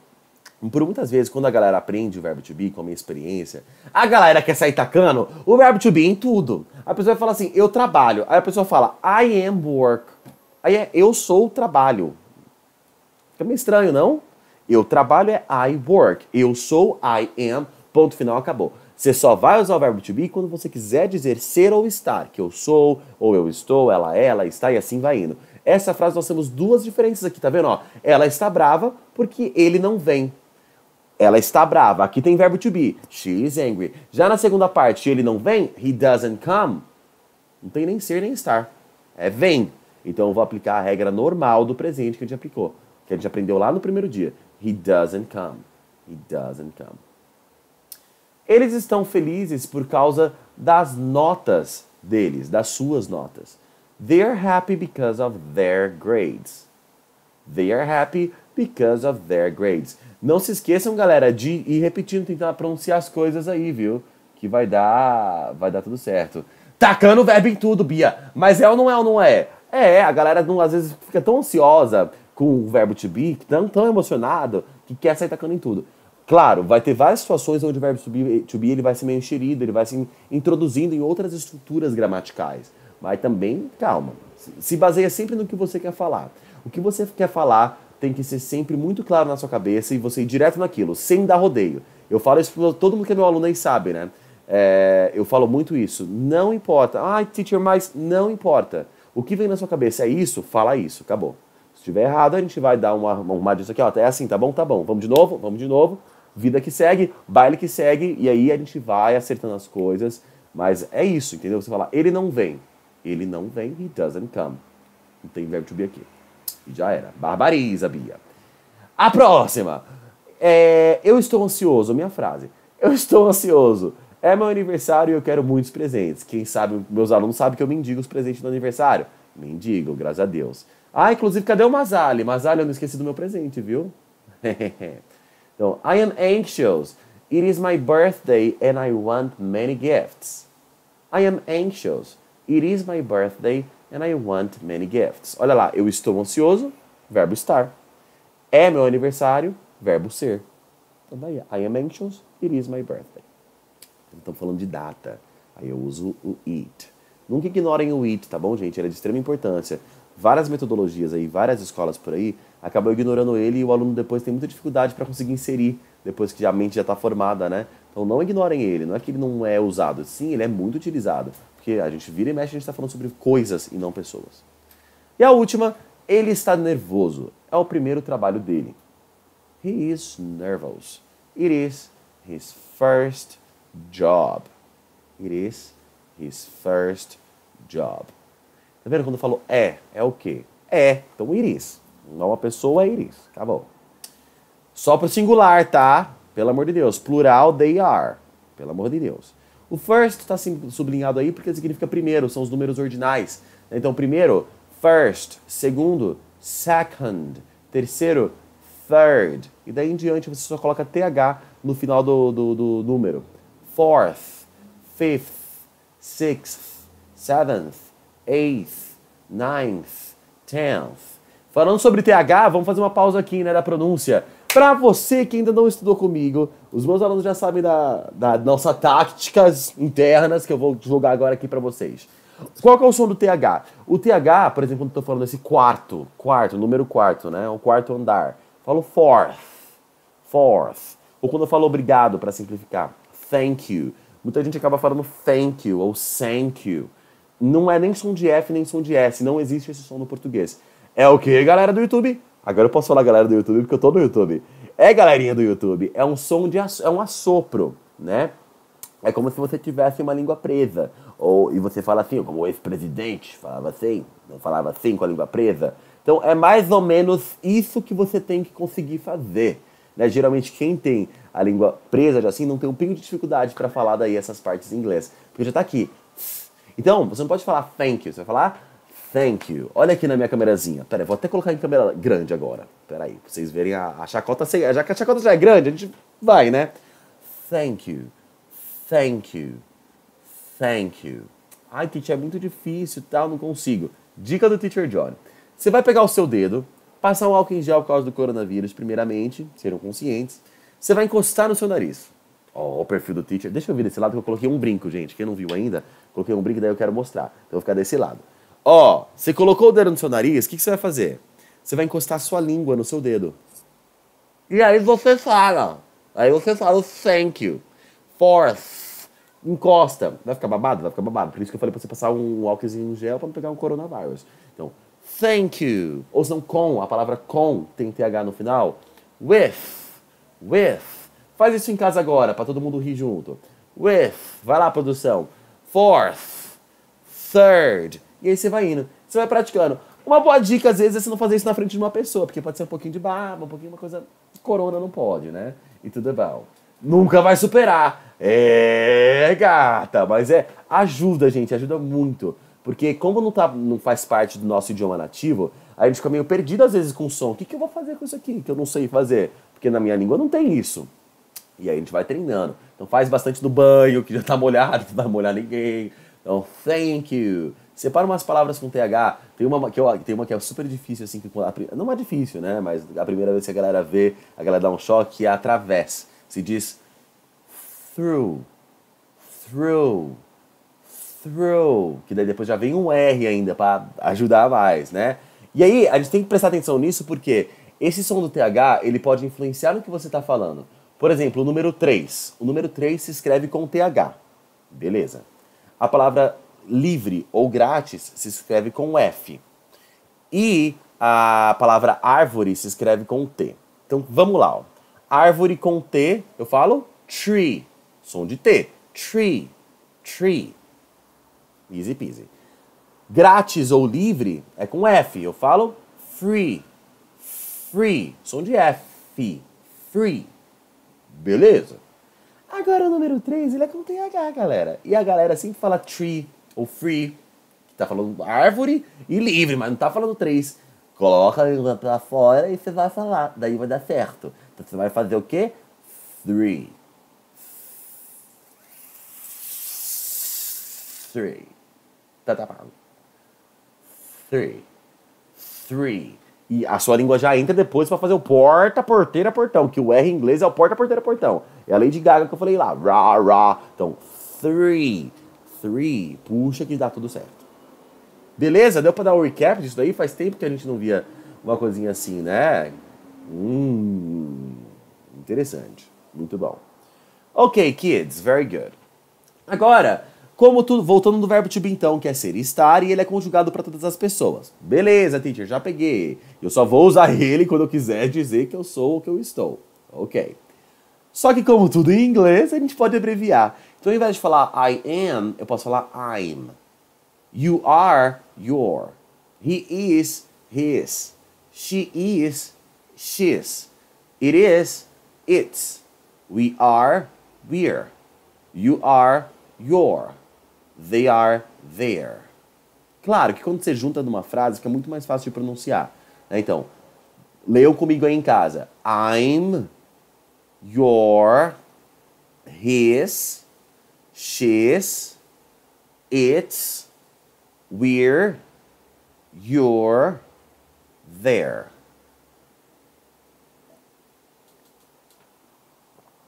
por muitas vezes, quando a galera aprende o verbo to be, com a minha experiência, a galera quer sair tacando o verbo to be é em tudo. A pessoa fala assim, eu trabalho. Aí a pessoa fala, I am work. Aí é, eu sou o trabalho. Fica meio estranho, não? Eu trabalho é I work. Eu sou, I am, ponto final, acabou. Você só vai usar o verbo to be quando você quiser dizer ser ou estar, que eu sou, ou eu estou, ela é, ela está, e assim vai indo. Essa frase nós temos duas diferenças aqui, tá vendo? Ó, ela está brava porque ele não vem. Ela está brava. Aqui tem verbo to be. She is angry. Já na segunda parte, ele não vem, he doesn't come. Não tem nem ser nem estar. É vem. Então eu vou aplicar a regra normal do presente que a gente aplicou, que a gente aprendeu lá no primeiro dia. He doesn't come. He doesn't come. Eles estão felizes por causa das notas deles, das suas notas. They are happy because of their grades. They are happy because of their grades. Não se esqueçam, galera, de ir repetindo, tentar pronunciar as coisas aí, viu? Que vai dar, vai dar tudo certo. Tacando o verbo em tudo, Bia. Mas é ou não é ou não é? É, a galera não, às vezes fica tão ansiosa com o verbo to be, tão, tão emocionado, que quer sair tacando em tudo. Claro, vai ter várias situações onde o verbo to be, to be ele vai se meio enxerido, ele vai se introduzindo em outras estruturas gramaticais. Mas também, calma, se baseia sempre no que você quer falar. O que você quer falar tem que ser sempre muito claro na sua cabeça e você ir direto naquilo, sem dar rodeio. Eu falo isso para todo mundo que é meu aluno aí sabe, né? É, eu falo muito isso. Não importa. Ai, ah, teacher, mas não importa. O que vem na sua cabeça é isso, fala isso, acabou. Se estiver errado, a gente vai dar uma, uma arrumada disso aqui, ó. É assim, tá bom? Tá bom. Vamos de novo? Vamos de novo. Vida que segue, baile que segue, e aí a gente vai acertando as coisas. Mas é isso, entendeu? Você fala, ele não vem. Ele não vem, he doesn't come. Não tem verbo to be aqui. Já era. Barbariza, Bia. A próxima. É, eu estou ansioso. Minha frase. Eu estou ansioso. É meu aniversário e eu quero muitos presentes. Quem sabe, meus alunos sabem que eu mendigo os presentes no aniversário. Mendigo, graças a Deus. Ah, inclusive, cadê o Mazali? Mazali, eu não esqueci do meu presente, viu? então, I am anxious. It is my birthday and I want many gifts. I am anxious. It is my birthday and I want many gifts. Olha lá, eu estou ansioso, verbo estar. É meu aniversário, verbo ser. Então daí, I am anxious, it is my birthday. Então falando de data, aí eu uso o it. Nunca ignorem o it, tá bom, gente? Ele é de extrema importância. Várias metodologias aí, várias escolas por aí, acabam ignorando ele e o aluno depois tem muita dificuldade para conseguir inserir, depois que a mente já está formada, né? Então não ignorem ele, não é que ele não é usado, sim, ele é muito utilizado, porque a gente vira e mexe, a gente está falando sobre coisas e não pessoas. E a última, ele está nervoso. É o primeiro trabalho dele. He is nervous. It is his first job. It is his first job. Tá vendo quando eu falou é? É o quê? É. Então it is. Não uma pessoa, é it is. Acabou. Só para singular, tá? Pelo amor de Deus. Plural, they are. Pelo amor de Deus. O first está sublinhado aí porque significa primeiro, são os números ordinais. Então, primeiro, first. Segundo, second. Terceiro, third. E daí em diante você só coloca TH no final do, do, do número. Fourth, fifth, sixth, seventh, eighth, ninth, tenth. Falando sobre TH, vamos fazer uma pausa aqui né, da pronúncia. Para você que ainda não estudou comigo, os meus alunos já sabem da, da nossa táticas internas que eu vou jogar agora aqui para vocês. Qual que é o som do TH? O TH, por exemplo, quando estou falando esse quarto, quarto, número quarto, né? O quarto andar. Falo fourth, fourth. Ou quando eu falo obrigado, para simplificar, thank you. Muita gente acaba falando thank you ou thank you. Não é nem som de F nem som de S, não existe esse som no português. É o que, galera do YouTube? Agora eu posso falar galera do YouTube porque eu tô no YouTube. É galerinha do YouTube, é um som de é um assopro, né? É como se você tivesse uma língua presa. Ou, e você fala assim, como o ex-presidente falava assim, não falava assim com a língua presa. Então é mais ou menos isso que você tem que conseguir fazer. Né? Geralmente quem tem a língua presa já assim não tem um pingo de dificuldade para falar daí essas partes em inglês. Porque já tá aqui. Então, você não pode falar thank you, você vai falar Thank you. Olha aqui na minha câmerazinha. Pera, vou até colocar em câmera grande agora. Pera aí, pra vocês verem a, a chacota. Já que a chacota já é grande, a gente vai, né? Thank you. Thank you. Thank you. Ai, teacher, é muito difícil tal, não consigo. Dica do teacher John. Você vai pegar o seu dedo, passar um álcool em gel por causa do coronavírus, primeiramente, serão conscientes. Você vai encostar no seu nariz. Ó, oh, o perfil do teacher. Deixa eu vir desse lado que eu coloquei um brinco, gente. Quem não viu ainda, coloquei um brinco, daí eu quero mostrar. Então eu vou ficar desse lado. Ó, você colocou o dedo no seu nariz, o que, que você vai fazer? Você vai encostar sua língua no seu dedo. E aí você fala. Aí você fala o thank you. Force. Encosta. Vai ficar babado? Vai ficar babado. Por isso que eu falei pra você passar um álcoolzinho em gel pra não pegar um coronavírus. Então, thank you. Ou se não, com. A palavra com tem TH no final. With. With. Faz isso em casa agora, pra todo mundo rir junto. With. Vai lá, produção. Fourth. Third. E aí você vai indo. Você vai praticando. Uma boa dica, às vezes, é você não fazer isso na frente de uma pessoa, porque pode ser um pouquinho de barba, um pouquinho uma coisa. Corona não pode, né? E tudo é bom. Nunca vai superar. É, gata, mas é. Ajuda, gente, ajuda muito. Porque como não, tá, não faz parte do nosso idioma nativo, a gente fica meio perdido às vezes com o som. O que, que eu vou fazer com isso aqui que eu não sei fazer? Porque na minha língua não tem isso. E aí a gente vai treinando. Então faz bastante no banho, que já tá molhado, não vai molhar ninguém. Então, thank you. Separa umas palavras com TH. Tem uma que, eu, tem uma que é super difícil, assim, que a, não é difícil, né? Mas a primeira vez que a galera vê, a galera dá um choque, é através. Se diz through, through, through. Que daí depois já vem um R ainda para ajudar mais, né? E aí, a gente tem que prestar atenção nisso porque esse som do TH, ele pode influenciar no que você está falando. Por exemplo, o número 3. O número 3 se escreve com TH. Beleza. A palavra livre ou grátis se escreve com F. E a palavra árvore se escreve com T. Então vamos lá. Ó. Árvore com T, eu falo tree. Som de T. Tree. Tree. Easy peasy. Grátis ou livre é com F. Eu falo free. Free. Som de F. Free. Beleza? Agora o número 3, ele é com TH, galera. E a galera sempre fala tree, ou free, que tá falando árvore e livre, mas não tá falando três. Coloca a língua pra fora e você vai falar, daí vai dar certo. Então você vai fazer o quê? Three. Three. Tá tá. tá. Three. Three. E a sua língua já entra depois para fazer o porta, porteira, portão. Que o R em inglês é o porta, porteira, portão. É a Lady Gaga que eu falei lá. Ra, ra. Então, three three. Puxa que dá tudo certo. Beleza? Deu pra dar um recap disso daí? Faz tempo que a gente não via uma coisinha assim, né? Hum, interessante. Muito bom. Ok, kids, very good. Agora, como tu, voltando do verbo to be então, que é ser e estar, e ele é conjugado para todas as pessoas. Beleza, teacher, já peguei. Eu só vou usar ele quando eu quiser dizer que eu sou o que eu estou. Ok. Só que como tudo em inglês, a gente pode abreviar. Então, ao invés de falar I am, eu posso falar I'm. You are, your. He is, his. She is, she's. It is, it's. We are, we're. You are, your. They are, their. Claro que quando você junta numa frase fica muito mais fácil de pronunciar. Né? Então, leu comigo aí em casa. I'm, your, his, she's, it's, we're, you're, there.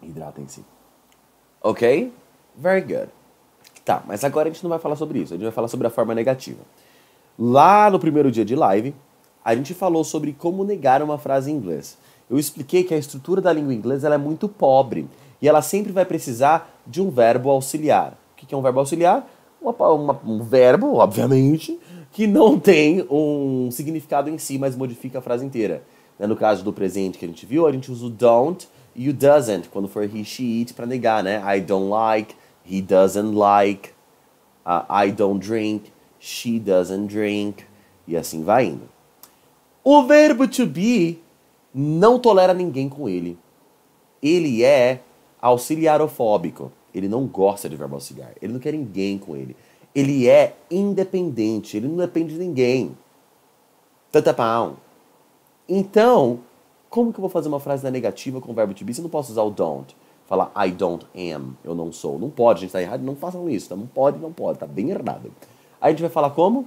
Hidratem-se. Ok? Very good. Tá, mas agora a gente não vai falar sobre isso, a gente vai falar sobre a forma negativa. Lá no primeiro dia de live, a gente falou sobre como negar uma frase em inglês. Eu expliquei que a estrutura da língua inglesa é muito pobre e ela sempre vai precisar de um verbo auxiliar. O que é um verbo auxiliar? Uma, uma, um verbo, obviamente, que não tem um significado em si, mas modifica a frase inteira. Né, no caso do presente que a gente viu, a gente usa o don't e o doesn't, quando for he, she, it, para negar, né? I don't like, he doesn't like, uh, I don't drink, she doesn't drink, e assim vai indo. O verbo to be não tolera ninguém com ele. Ele é auxiliarofóbico. Ele não gosta de verbo auxiliar. Ele não quer ninguém com ele. Ele é independente. Ele não depende de ninguém. Tanta pau. Então, como que eu vou fazer uma frase na negativa com o verbo to be se eu não posso usar o don't? Falar I don't am, eu não sou. Não pode, gente, tá errado. Não façam isso. Tá? Não pode, não pode. Tá bem errado. Aí a gente vai falar como?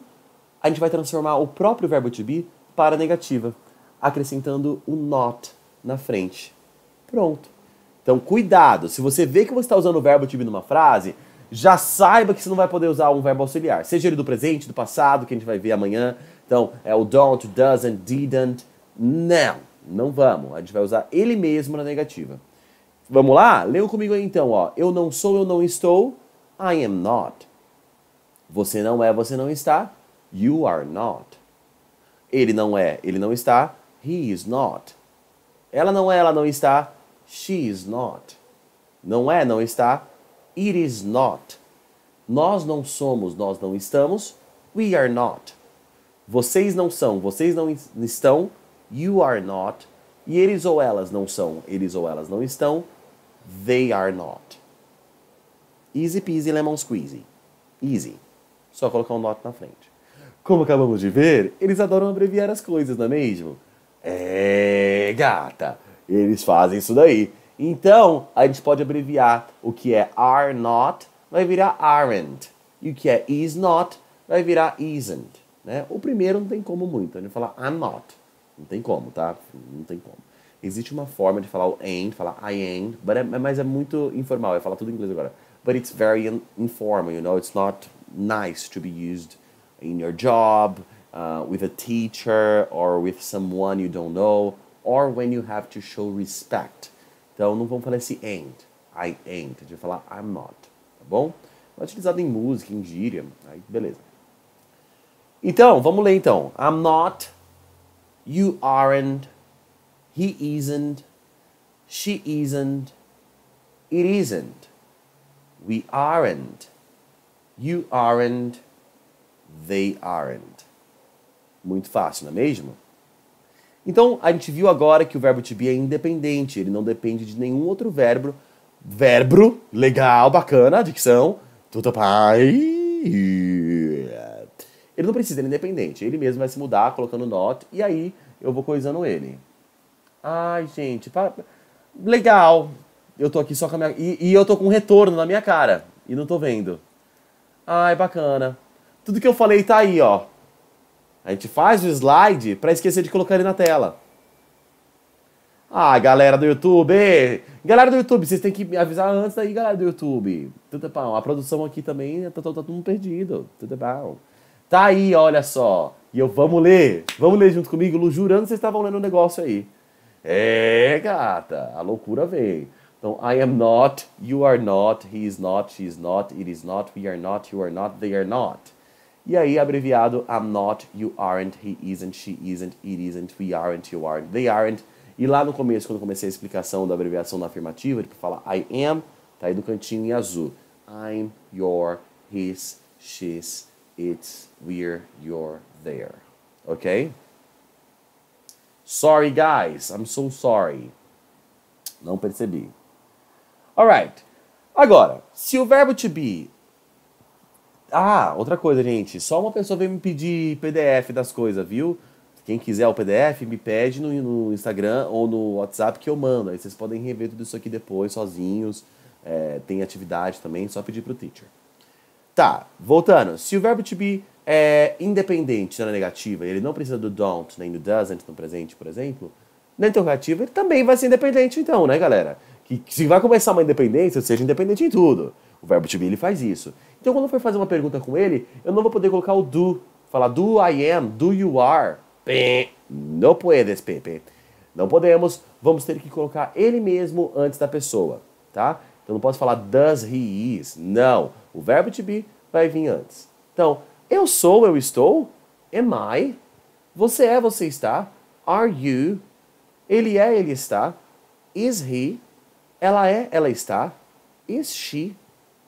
A gente vai transformar o próprio verbo to be para negativa, acrescentando o not na frente. Pronto. Então, cuidado. Se você vê que você está usando o verbo to be numa frase, já saiba que você não vai poder usar um verbo auxiliar. Seja ele do presente, do passado, que a gente vai ver amanhã. Então, é o don't, doesn't, didn't. Não, não vamos. A gente vai usar ele mesmo na negativa. Vamos lá? Leu comigo aí então, ó. Eu não sou, eu não estou. I am not. Você não é, você não está. You are not. Ele não é, ele não está. He is not. Ela não é, ela não está. She is not. Não é, não está. It is not. Nós não somos, nós não estamos. We are not. Vocês não são, vocês não estão. You are not. E eles ou elas não são, eles ou elas não estão. They are not. Easy peasy lemon squeezy. Easy. Só colocar um not na frente. Como acabamos de ver, eles adoram abreviar as coisas, não é mesmo? É, gata! Eles fazem isso daí. Então, a gente pode abreviar o que é are not, vai virar aren't. E o que é is not, vai virar isn't. Né? O primeiro não tem como muito. A gente fala I'm not. Não tem como, tá? Não tem como. Existe uma forma de falar o ain't, falar I ain't, but é, mas é muito informal. Eu falar tudo em inglês agora. But it's very in informal, you know? It's not nice to be used in your job, uh, with a teacher, or with someone you don't know or when you have to show respect. Então não vamos falar esse ain't, I ain't, a gente vai falar I'm not, tá bom? É utilizado em música, em gíria, aí beleza. Então, vamos ler então. I'm not, you aren't, he isn't, she isn't, it isn't, we aren't, you aren't, they aren't. Muito fácil, não é mesmo? Então, a gente viu agora que o verbo to be é independente, ele não depende de nenhum outro verbo. Verbo, legal, bacana, dicção, Tuta pai. Ele não precisa, ele é independente. Ele mesmo vai se mudar colocando not e aí eu vou coisando ele. Ai, gente, para... legal. Eu tô aqui só com a minha. E, e, eu tô com um retorno na minha cara. E não tô vendo. Ai, bacana. Tudo que eu falei tá aí, ó. A gente faz o slide para esquecer de colocar ele na tela. Ah, galera do YouTube! Galera do YouTube, vocês têm que avisar antes aí, galera do YouTube. Tudo bom. É A produção aqui também tá, tá, tá todo mundo perdido. Tudo bom. É tá aí, olha só. E eu, vamos ler. Vamos ler junto comigo, Lu, jurando que vocês estavam lendo o um negócio aí. É, gata. A loucura vem. Então, I am not, you are not, he is not, she is not, it is not, we are not, you are not, they are not. E aí, abreviado, I'm not, you aren't, he isn't, she isn't, it isn't, we aren't, you aren't, they aren't. E lá no começo, quando comecei a explicação da abreviação da afirmativa, tipo, fala I am, tá aí do cantinho em azul. I'm, your, his, she's, it's, we're, you're, there. Ok? Sorry, guys. I'm so sorry. Não percebi. Alright. Agora, se o verbo to be ah, outra coisa, gente. Só uma pessoa veio me pedir PDF das coisas, viu? Quem quiser o PDF, me pede no, no Instagram ou no WhatsApp que eu mando. Aí vocês podem rever tudo isso aqui depois, sozinhos. É, tem atividade também, só pedir pro teacher. Tá, voltando. Se o verbo to be é independente na negativa, ele não precisa do don't nem do doesn't no presente, por exemplo, na interrogativa ele também vai ser independente então, né, galera? Que, que se vai começar uma independência, seja independente em tudo. O verbo to be ele faz isso. Então, quando eu for fazer uma pergunta com ele, eu não vou poder colocar o do. Falar do I am, do you are. Não puedes, Pepe. Não podemos. Vamos ter que colocar ele mesmo antes da pessoa, tá? Então não posso falar does he is. Não. O verbo to be vai vir antes. Então, eu sou, eu estou. Am I? Você é, você está. Are you? Ele é, ele está. Is he? Ela é, ela está. Is she?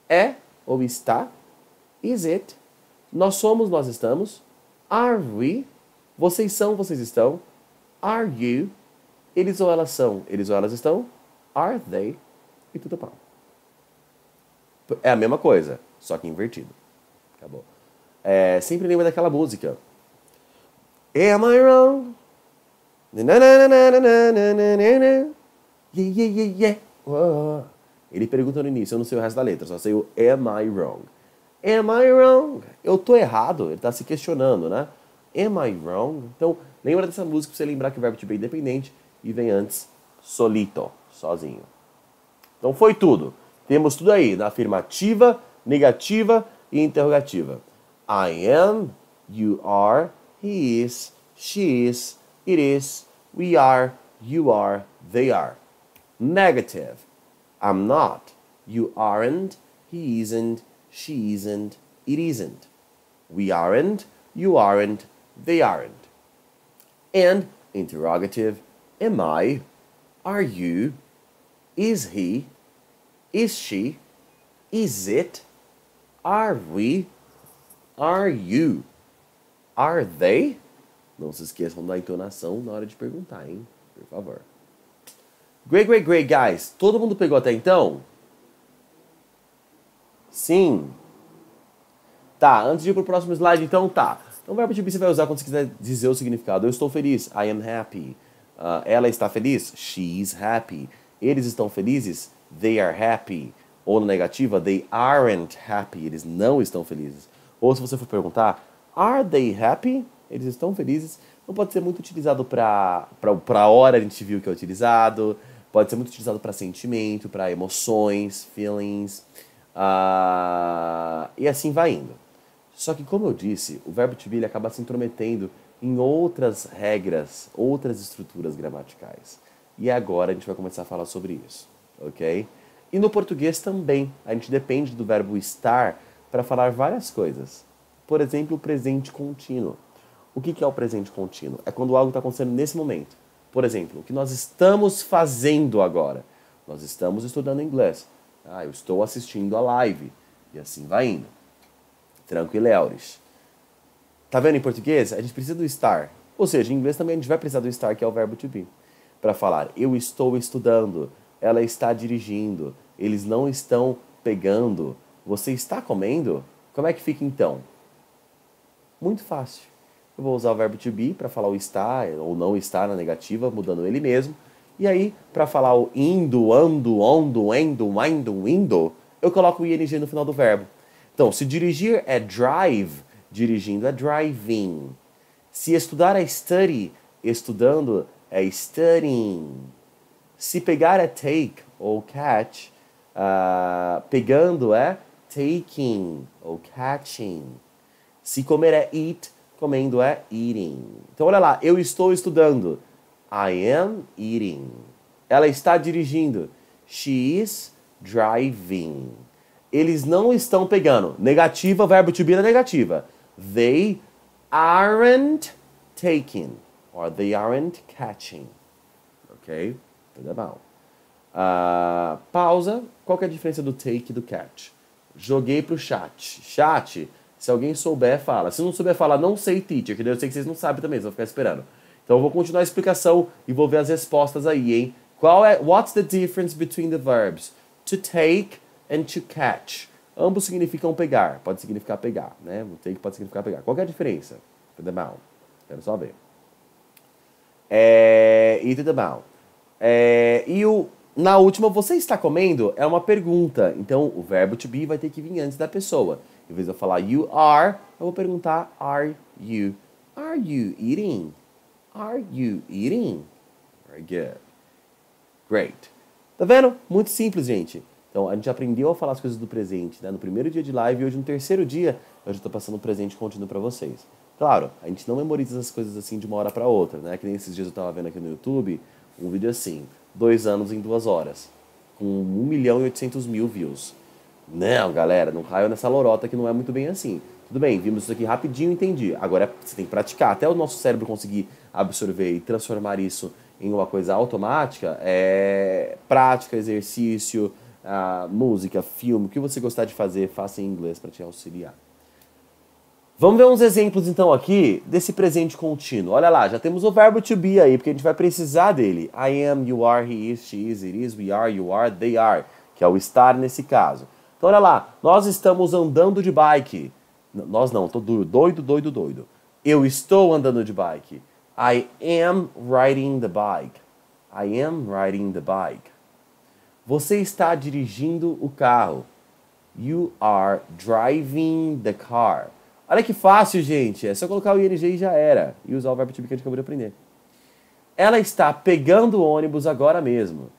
É, ou está, is it, nós somos, nós estamos, are we, vocês são, vocês estão, are you, eles ou elas são, eles ou elas estão, are they, e tudo pronto. É a mesma coisa, só que invertido. Acabou. É, sempre lembra daquela música. Am I wrong? Na na na na na na na na na. Yeah yeah yeah yeah. Whoa. Ele pergunta no início, eu não sei o resto da letra, só sei o Am I wrong? Am I wrong? Eu tô errado? Ele tá se questionando, né? Am I wrong? Então, lembra dessa música pra você lembrar que o verbo to be é independente e vem antes solito, sozinho. Então foi tudo. Temos tudo aí, na afirmativa, negativa e interrogativa. I am, you are, he is, she is, it is, we are, you are, they are. Negative. I'm not, you aren't, he isn't, she isn't, it isn't. We aren't, you aren't, they aren't. And interrogative, am I, are you, is he, is she, is it, are we, are you, are they? Não se esqueçam da entonação na hora de perguntar, hein? Por favor. Great, great, great, guys. Todo mundo pegou até então? Sim. Tá, antes de ir pro próximo slide, então, tá. Então, o verbo to be você vai usar quando você quiser dizer o significado. Eu estou feliz. I am happy. Uh, ela está feliz. She's happy. Eles estão felizes. They are happy. Ou na negativa, they aren't happy. Eles não estão felizes. Ou se você for perguntar, are they happy? Eles estão felizes. Não pode ser muito utilizado para a hora a gente viu que é utilizado pode ser muito utilizado para sentimento, para emoções, feelings, uh, e assim vai indo. Só que, como eu disse, o verbo to be ele acaba se intrometendo em outras regras, outras estruturas gramaticais. E agora a gente vai começar a falar sobre isso, ok? E no português também, a gente depende do verbo estar para falar várias coisas. Por exemplo, o presente contínuo. O que é o presente contínuo? É quando algo está acontecendo nesse momento. Por exemplo, o que nós estamos fazendo agora? Nós estamos estudando inglês. Ah, eu estou assistindo a live. E assim vai indo. Tranquilo, Euris. Tá vendo em português? A gente precisa do estar. Ou seja, em inglês também a gente vai precisar do estar, que é o verbo to be. Para falar, eu estou estudando, ela está dirigindo, eles não estão pegando, você está comendo? Como é que fica então? Muito fácil eu vou usar o verbo to be para falar o estar ou não estar na negativa, mudando ele mesmo. E aí, para falar o indo, ando, ondo, endo, indo, indo, eu coloco o ing no final do verbo. Então, se dirigir é drive, dirigindo é driving. Se estudar é study, estudando é studying. Se pegar é take ou catch, uh, pegando é taking ou catching. Se comer é eat, Comendo é eating. Então olha lá, eu estou estudando. I am eating. Ela está dirigindo. She is driving. Eles não estão pegando. Negativa, verbo to be na negativa. They aren't taking. Or they aren't catching. Ok? Tudo bom. Uh, pausa. Qual é a diferença do take e do catch? Joguei pro chat. Chat, se alguém souber, fala. Se não souber, fala, não sei, teacher, que daí eu sei que vocês não sabem também, vocês vão ficar esperando. Então eu vou continuar a explicação e vou ver as respostas aí, hein? Qual é. What's the difference between the verbs to take and to catch? Ambos significam pegar. Pode significar pegar, né? O take pode significar pegar. Qual é a diferença? To the mouth. Quero só ver. É, e to the É, e o, na última, você está comendo? É uma pergunta. Então, o verbo to be vai ter que vir antes da pessoa. Em vez de eu falar you are, eu vou perguntar are you? Are you eating? Are you eating? Very good. Great. Tá vendo? Muito simples, gente. Então, a gente aprendeu a falar as coisas do presente né? no primeiro dia de live e hoje no terceiro dia eu já estou passando o presente contínuo para vocês. Claro, a gente não memoriza as coisas assim de uma hora para outra, né? Que nem esses dias eu estava vendo aqui no YouTube um vídeo assim, dois anos em duas horas, com 1 milhão e 800 mil views. Não, né, galera, não caiu nessa lorota que não é muito bem assim. Tudo bem, vimos isso aqui rapidinho, entendi. Agora você tem que praticar. Até o nosso cérebro conseguir absorver e transformar isso em uma coisa automática, é prática, exercício, música, filme, o que você gostar de fazer, faça em inglês para te auxiliar. Vamos ver uns exemplos então aqui desse presente contínuo. Olha lá, já temos o verbo to be aí, porque a gente vai precisar dele. I am, you are, he is, she is, it is, we are, you are, they are, que é o estar nesse caso. Então olha lá, nós estamos andando de bike. Nós não, tô doido, doido, doido. Eu estou andando de bike. I am riding the bike. I am riding the bike. Você está dirigindo o carro. You are driving the car. Olha que fácil, gente. É só colocar o ING e já era. E usar o verbo to be que a gente acabou de aprender. Ela está pegando o ônibus agora mesmo.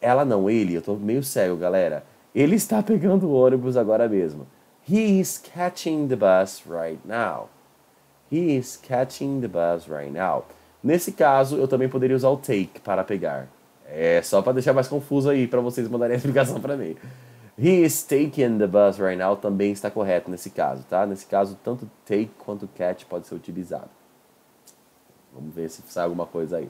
Ela não, ele. Eu tô meio cego, galera. Ele está pegando o ônibus agora mesmo. He is catching the bus right now. He is catching the bus right now. Nesse caso, eu também poderia usar o take para pegar. É só para deixar mais confuso aí, para vocês mandarem a explicação para mim. He is taking the bus right now também está correto nesse caso, tá? Nesse caso, tanto take quanto catch pode ser utilizado. Vamos ver se sai alguma coisa aí.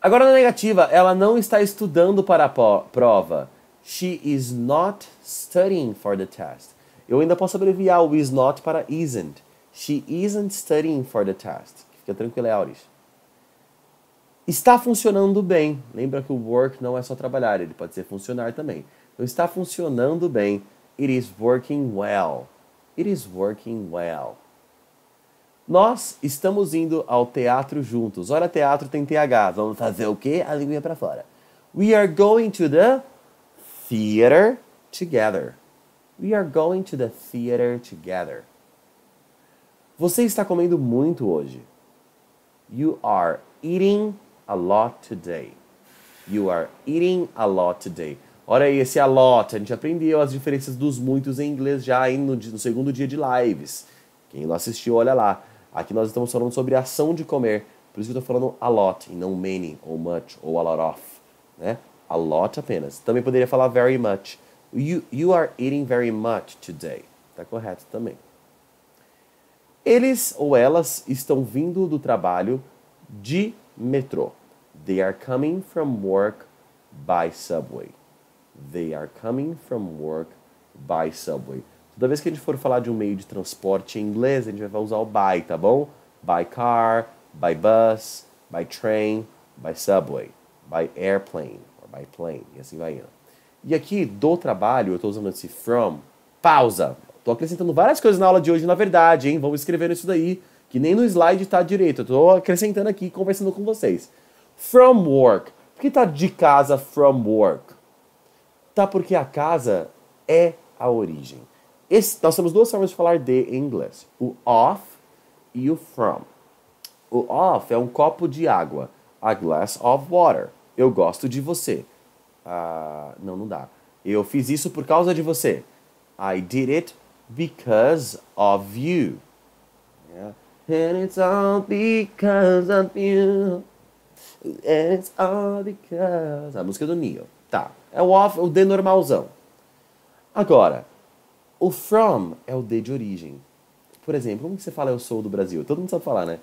Agora na negativa, ela não está estudando para a prova. She is not studying for the test. Eu ainda posso abreviar o is not para isn't. She isn't studying for the test. Fica tranquila, Auris. Está funcionando bem. Lembra que o work não é só trabalhar, ele pode ser funcionar também. Então, está funcionando bem. It is working well. It is working well. Nós estamos indo ao teatro juntos. Olha, teatro tem TH. Vamos fazer o quê? A língua para fora. We are going to the theater together. We are going to the theater together. Você está comendo muito hoje. You are eating a lot today. You are eating a lot today. Olha aí esse a lot. A gente aprendeu as diferenças dos muitos em inglês já no, no segundo dia de lives. Quem não assistiu, olha lá. Aqui nós estamos falando sobre a ação de comer. Por isso que eu estou falando a lot e não many, ou much, ou a lot of. Né? A lot apenas. Também poderia falar very much. You, you are eating very much today. Tá correto também. Eles ou elas estão vindo do trabalho de metrô. They are coming from work by subway. They are coming from work by subway. Toda vez que a gente for falar de um meio de transporte em inglês, a gente vai usar o by, tá bom? By car, by bus, by train, by subway, by airplane by plane, e assim vai indo. E aqui, do trabalho, eu estou usando esse from, pausa. Estou acrescentando várias coisas na aula de hoje, na verdade, hein? Vamos escrevendo isso daí, que nem no slide está direito. Eu acrescentando aqui, conversando com vocês. From work. Por que está de casa from work? Tá porque a casa é a origem. Esse, nós temos duas formas de falar de em inglês: o off e o from. O off é um copo de água, a glass of water. Eu gosto de você. Uh, não, não dá. Eu fiz isso por causa de você. I did it because of you. Yeah. And it's all because of you. And it's all because. A música do Neil. Tá. É o off, o D normalzão. Agora, o from é o D de origem. Por exemplo, como que você fala eu sou do Brasil? Todo mundo sabe falar, né?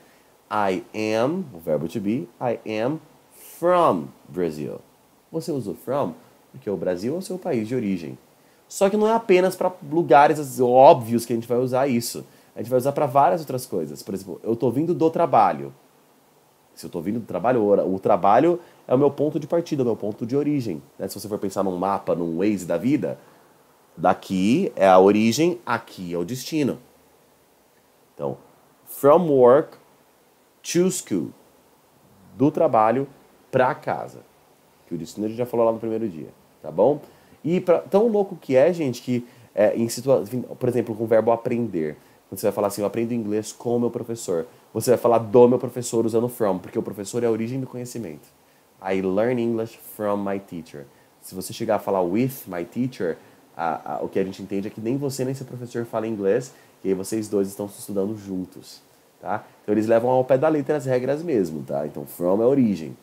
I am, o verbo to be, I am from Brazil. Você usa o from porque o Brasil é o seu país de origem. Só que não é apenas para lugares óbvios que a gente vai usar isso. A gente vai usar para várias outras coisas. Por exemplo, eu estou vindo do trabalho. Se eu estou vindo do trabalho, o trabalho é o meu ponto de partida, o meu ponto de origem. Né? Se você for pensar num mapa, num Waze da vida, daqui é a origem, aqui é o destino. Então, from work to school, do trabalho para casa. Que o destino a gente já falou lá no primeiro dia, tá bom? E pra, tão louco que é, gente, que é, em situa por exemplo, com o verbo aprender. Quando você vai falar assim, eu aprendo inglês com o meu professor. Você vai falar do meu professor usando from, porque o professor é a origem do conhecimento. I learn English from my teacher. Se você chegar a falar with my teacher, a, a, o que a gente entende é que nem você nem seu professor fala inglês, e aí vocês dois estão estudando juntos, tá? Então eles levam ao pé da letra as regras mesmo, tá? Então from é origem.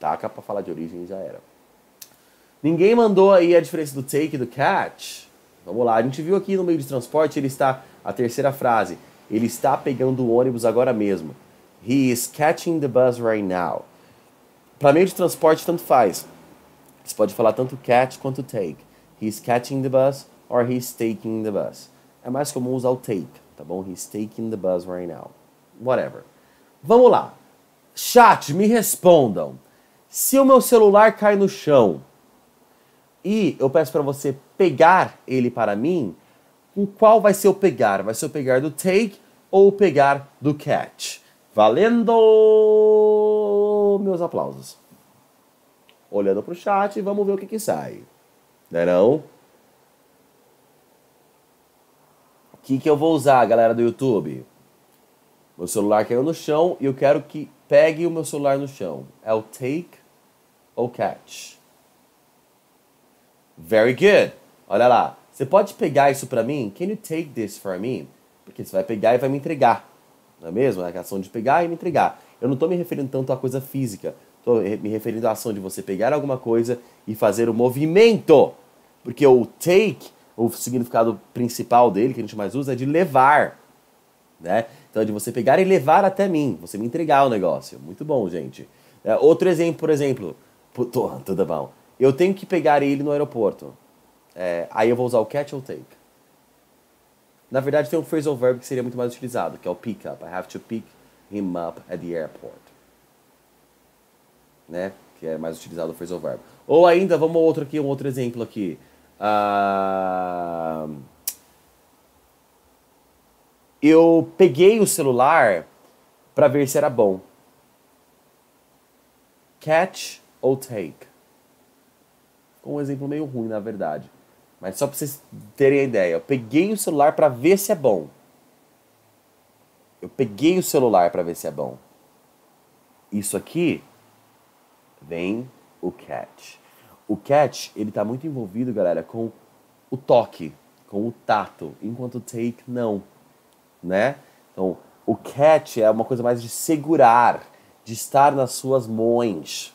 Taca pra falar de origem e já era. Ninguém mandou aí a diferença do take e do catch. Vamos lá, a gente viu aqui no meio de transporte, ele está. A terceira frase. Ele está pegando o ônibus agora mesmo. He is catching the bus right now. Para meio de transporte, tanto faz. Você pode falar tanto catch quanto take. He's catching the bus or he's taking the bus. É mais comum usar o take, tá bom? He's taking the bus right now. Whatever. Vamos lá. Chat, me respondam. Se o meu celular cai no chão e eu peço para você pegar ele para mim, com qual vai ser o pegar? Vai ser o pegar do take ou o pegar do catch? Valendo! Meus aplausos. Olhando para o chat, vamos ver o que, que sai. Não é não? O que, que eu vou usar, galera do YouTube? Meu celular caiu no chão e eu quero que pegue o meu celular no chão. É o take ou catch. Very good. Olha lá. Você pode pegar isso para mim? Can you take this for me? Porque você vai pegar e vai me entregar. Não é mesmo? É a ação de pegar e me entregar. Eu não estou me referindo tanto à coisa física. Estou me referindo à ação de você pegar alguma coisa e fazer o um movimento. Porque o take, o significado principal dele, que a gente mais usa, é de levar. Né? Então, é de você pegar e levar até mim. Você me entregar o negócio. Muito bom, gente. É, outro exemplo, por exemplo. Tô, tudo bom. Eu tenho que pegar ele no aeroporto. É, aí eu vou usar o catch ou take. Na verdade, tem um phrasal verb que seria muito mais utilizado, que é o pick up. I have to pick him up at the airport. Né? Que é mais utilizado o phrasal verb. Ou ainda, vamos outro aqui, um outro exemplo aqui. Uh... Eu peguei o celular para ver se era bom. Catch ou take. Um exemplo meio ruim, na verdade. Mas só para vocês terem a ideia. Eu peguei o celular para ver se é bom. Eu peguei o celular para ver se é bom. Isso aqui vem o catch. O catch, ele tá muito envolvido, galera, com o toque, com o tato, enquanto o take não, né? Então, o catch é uma coisa mais de segurar, de estar nas suas mãos,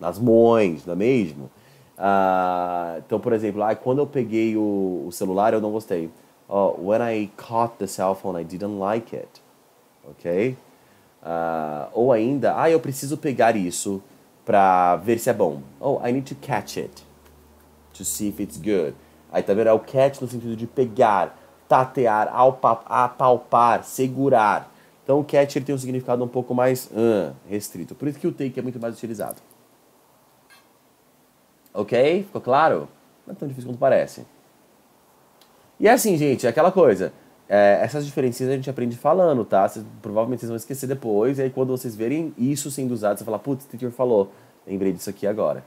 nas mões, não é mesmo? Ah, então, por exemplo, ah, quando eu peguei o, o celular, eu não gostei. Oh, when I caught the cell phone, I didn't like it. Ok? Ah, ou ainda, ah, eu preciso pegar isso para ver se é bom. Oh, I need to catch it to see if it's good. Aí tá vendo? É o catch no sentido de pegar, tatear, apalpar, segurar. Então o catch ele tem um significado um pouco mais uh, restrito. Por isso que o take é muito mais utilizado. Ok? Ficou claro? Não é tão difícil quanto parece. E é assim, gente, é aquela coisa. É, essas diferenças a gente aprende falando, tá? Cês, provavelmente vocês vão esquecer depois. E aí, quando vocês verem isso sendo usado, você falar, putz, o teacher falou. Lembrei disso aqui agora.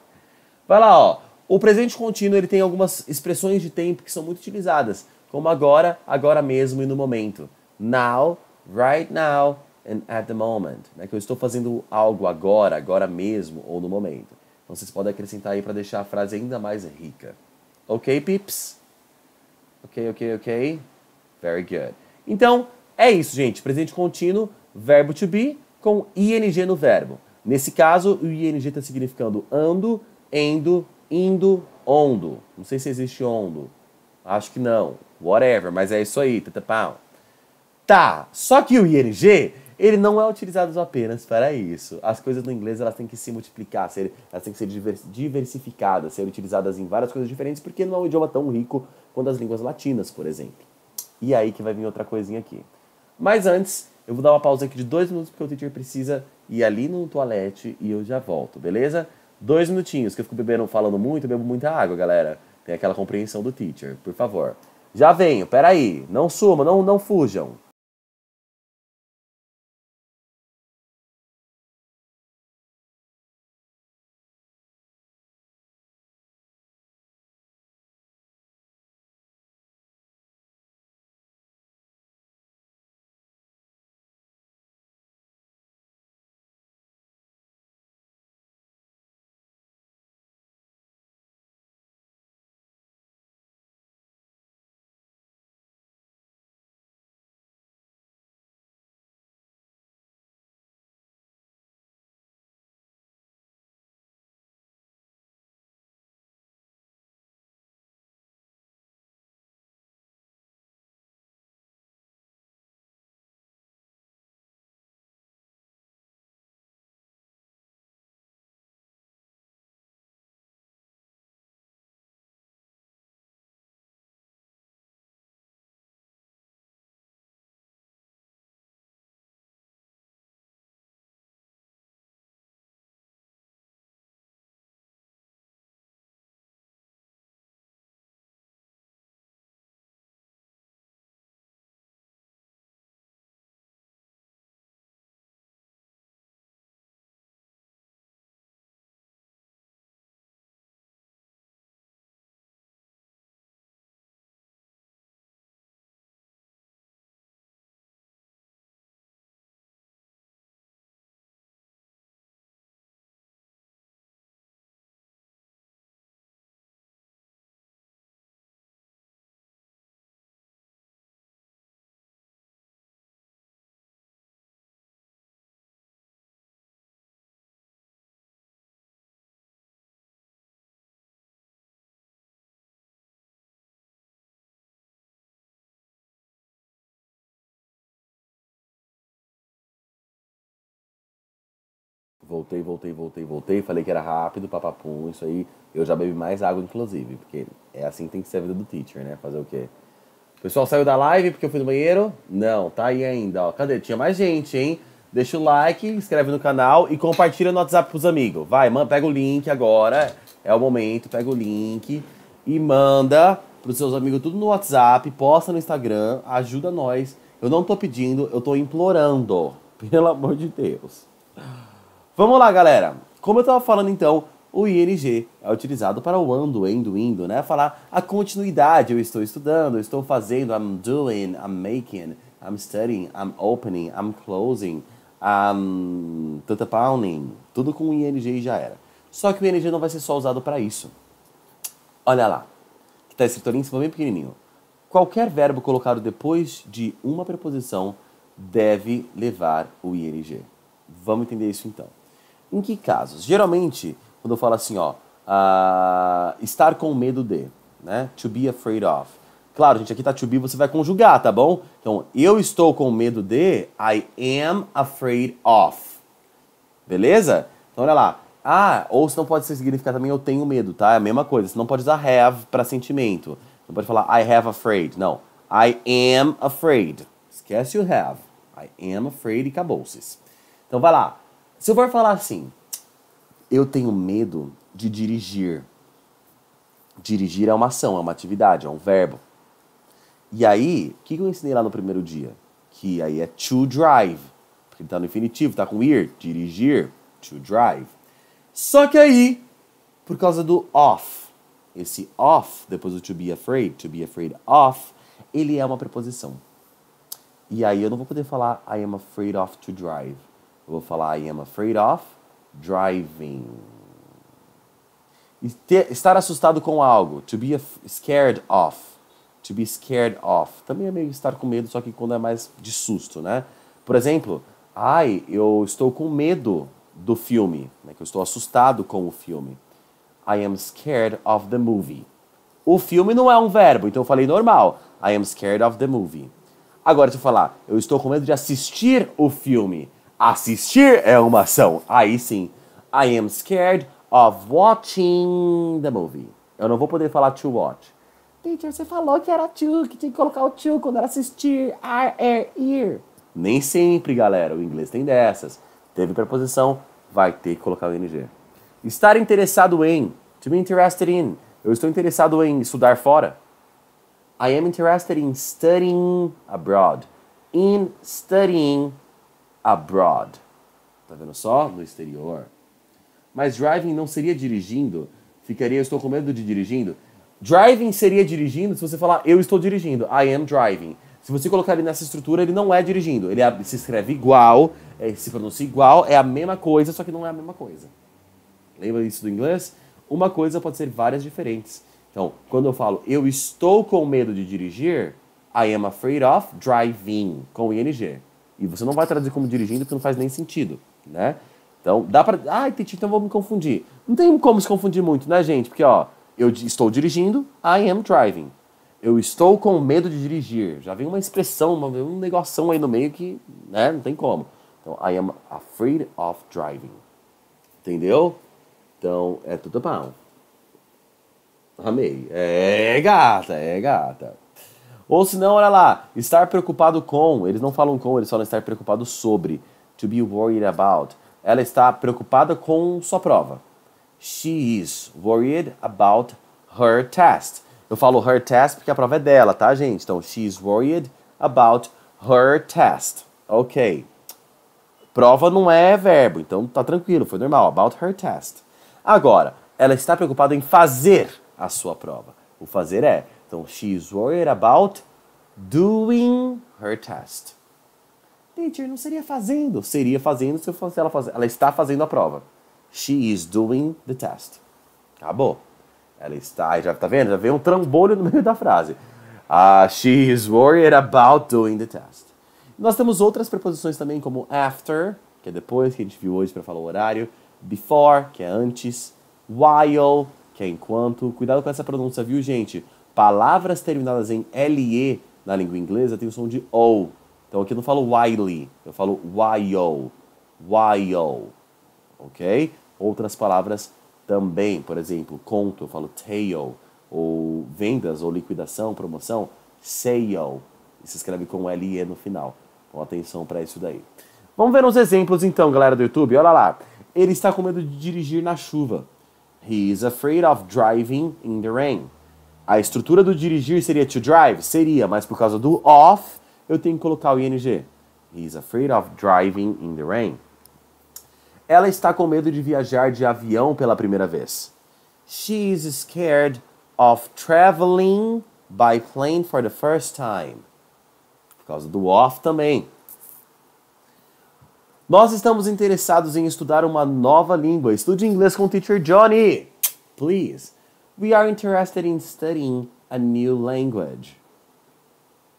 Vai lá, ó. O presente contínuo ele tem algumas expressões de tempo que são muito utilizadas, como agora, agora mesmo e no momento. Now, right now and at the moment. Né? Que eu estou fazendo algo agora, agora mesmo ou no momento. Então, vocês podem acrescentar aí para deixar a frase ainda mais rica. Ok, pips? Ok, ok, ok. Very good. Então, é isso, gente. Presente contínuo, verbo to be com ing no verbo. Nesse caso, o ing está significando ando, endo, indo, ondo. Não sei se existe ondo. Acho que não. Whatever, mas é isso aí, Tá, só que o ing ele não é utilizado apenas para isso. As coisas no inglês elas têm que se multiplicar, ser, elas têm que ser diversificadas, ser utilizadas em várias coisas diferentes, porque não é um idioma tão rico quanto as línguas latinas, por exemplo. E aí que vai vir outra coisinha aqui. Mas antes, eu vou dar uma pausa aqui de dois minutos, porque o teacher precisa ir ali no toalete e eu já volto, beleza? Dois minutinhos, que eu fico bebendo, falando muito, bebo muita água, galera. Tem aquela compreensão do teacher, por favor. Já venho, peraí, não suma, não, não fujam. voltei, voltei, voltei, voltei, falei que era rápido, papapum, isso aí. Eu já bebi mais água, inclusive, porque é assim que tem que ser a vida do teacher, né? Fazer o quê? O pessoal saiu da live porque eu fui no banheiro? Não, tá aí ainda, ó. Cadê? Tinha mais gente, hein? Deixa o like, inscreve no canal e compartilha no WhatsApp pros amigos. Vai, mano, pega o link agora. É o momento, pega o link e manda pros seus amigos tudo no WhatsApp, posta no Instagram, ajuda nós. Eu não tô pedindo, eu tô implorando. Pelo amor de Deus. Vamos lá, galera. Como eu estava falando então, o ING é utilizado para o ando, endo, indo, né? Falar a continuidade. Eu estou estudando, eu estou fazendo, I'm doing, I'm making, I'm studying, I'm opening, I'm closing, I'm tata pounding. Tudo com o ING já era. Só que o ING não vai ser só usado para isso. Olha lá, que está escrito ali em cima bem pequenininho. Qualquer verbo colocado depois de uma preposição deve levar o ING. Vamos entender isso então. Em que casos? Geralmente, quando eu falo assim, ó, uh, estar com medo de, né? To be afraid of. Claro, gente, aqui tá to be, você vai conjugar, tá bom? Então, eu estou com medo de, I am afraid of. Beleza? Então, olha lá. Ah, ou se não pode significar também eu tenho medo, tá? É a mesma coisa. Você não pode usar have para sentimento. Não pode falar I have afraid. Não. I am afraid. Esquece o have. I am afraid e acabou-se. Então vai lá. Se eu for falar assim, eu tenho medo de dirigir. Dirigir é uma ação, é uma atividade, é um verbo. E aí, o que eu ensinei lá no primeiro dia? Que aí é to drive. Porque tá no infinitivo, tá com ir, dirigir, to drive. Só que aí, por causa do off, esse off, depois do to be afraid, to be afraid of, ele é uma preposição. E aí eu não vou poder falar I am afraid of to drive. Eu vou falar I am afraid of driving. estar assustado com algo. To be scared of. To be scared of. Também é meio estar com medo, só que quando é mais de susto, né? Por exemplo, ai, eu estou com medo do filme, né? que eu estou assustado com o filme. I am scared of the movie. O filme não é um verbo, então eu falei normal. I am scared of the movie. Agora, se eu falar, eu estou com medo de assistir o filme. Assistir é uma ação. Aí sim. I am scared of watching the movie. Eu não vou poder falar to watch. Teacher, você falou que era to, que tinha que colocar o to quando era assistir. Ar, é, ir. Nem sempre, galera. O inglês tem dessas. Teve preposição, vai ter que colocar o ing. Estar interessado em. To be interested in. Eu estou interessado em estudar fora. I am interested in studying abroad. In studying abroad. Tá vendo só? No exterior. Mas driving não seria dirigindo. Ficaria, eu estou com medo de dirigindo. Driving seria dirigindo se você falar eu estou dirigindo. I am driving. Se você colocar ele nessa estrutura, ele não é dirigindo. Ele se escreve igual, é, se pronuncia igual, é a mesma coisa, só que não é a mesma coisa. Lembra isso do inglês? Uma coisa pode ser várias diferentes. Então, quando eu falo eu estou com medo de dirigir, I am afraid of driving, com ing. E você não vai traduzir como dirigindo porque não faz nem sentido, né? Então, dá para, ah, entendi, então vou me confundir. Não tem como se confundir muito, né, gente? Porque ó, eu estou dirigindo, I am driving. Eu estou com medo de dirigir. Já vem uma expressão, uma, um negoção aí no meio que, né, não tem como. Então, I am afraid of driving. Entendeu? Então, é tudo bom. Amei. É gata, é gata. Ou se não, olha lá, estar preocupado com. Eles não falam com, eles falam estar preocupado sobre. To be worried about. Ela está preocupada com sua prova. She is worried about her test. Eu falo her test porque a prova é dela, tá, gente? Então, she is worried about her test. Ok. Prova não é verbo, então tá tranquilo, foi normal. About her test. Agora, ela está preocupada em fazer a sua prova. O fazer é então, she's worried about doing her test. Teacher, não seria fazendo. Seria fazendo se, fosse ela, ela está fazendo a prova. She is doing the test. Acabou. Ela está, já tá vendo? Já veio um trambolho no meio da frase. Uh, she is worried about doing the test. Nós temos outras preposições também, como after, que é depois, que a gente viu hoje para falar o horário. Before, que é antes. While, que é enquanto. Cuidado com essa pronúncia, viu, gente? Palavras terminadas em LE na língua inglesa tem o som de O. Então aqui eu não falo Wiley, eu falo while. While. Ok? Outras palavras também, por exemplo, conto, eu falo tale. Ou vendas, ou liquidação, promoção, sale. E se escreve com LE no final. Então atenção para isso daí. Vamos ver uns exemplos então, galera do YouTube. Olha lá. Ele está com medo de dirigir na chuva. He is afraid of driving in the rain. A estrutura do dirigir seria to drive? Seria, mas por causa do off, eu tenho que colocar o ing. He's afraid of driving in the rain. Ela está com medo de viajar de avião pela primeira vez. She's scared of traveling by plane for the first time. Por causa do off também. Nós estamos interessados em estudar uma nova língua. Estude inglês com o teacher Johnny, please we are interested in studying a new language.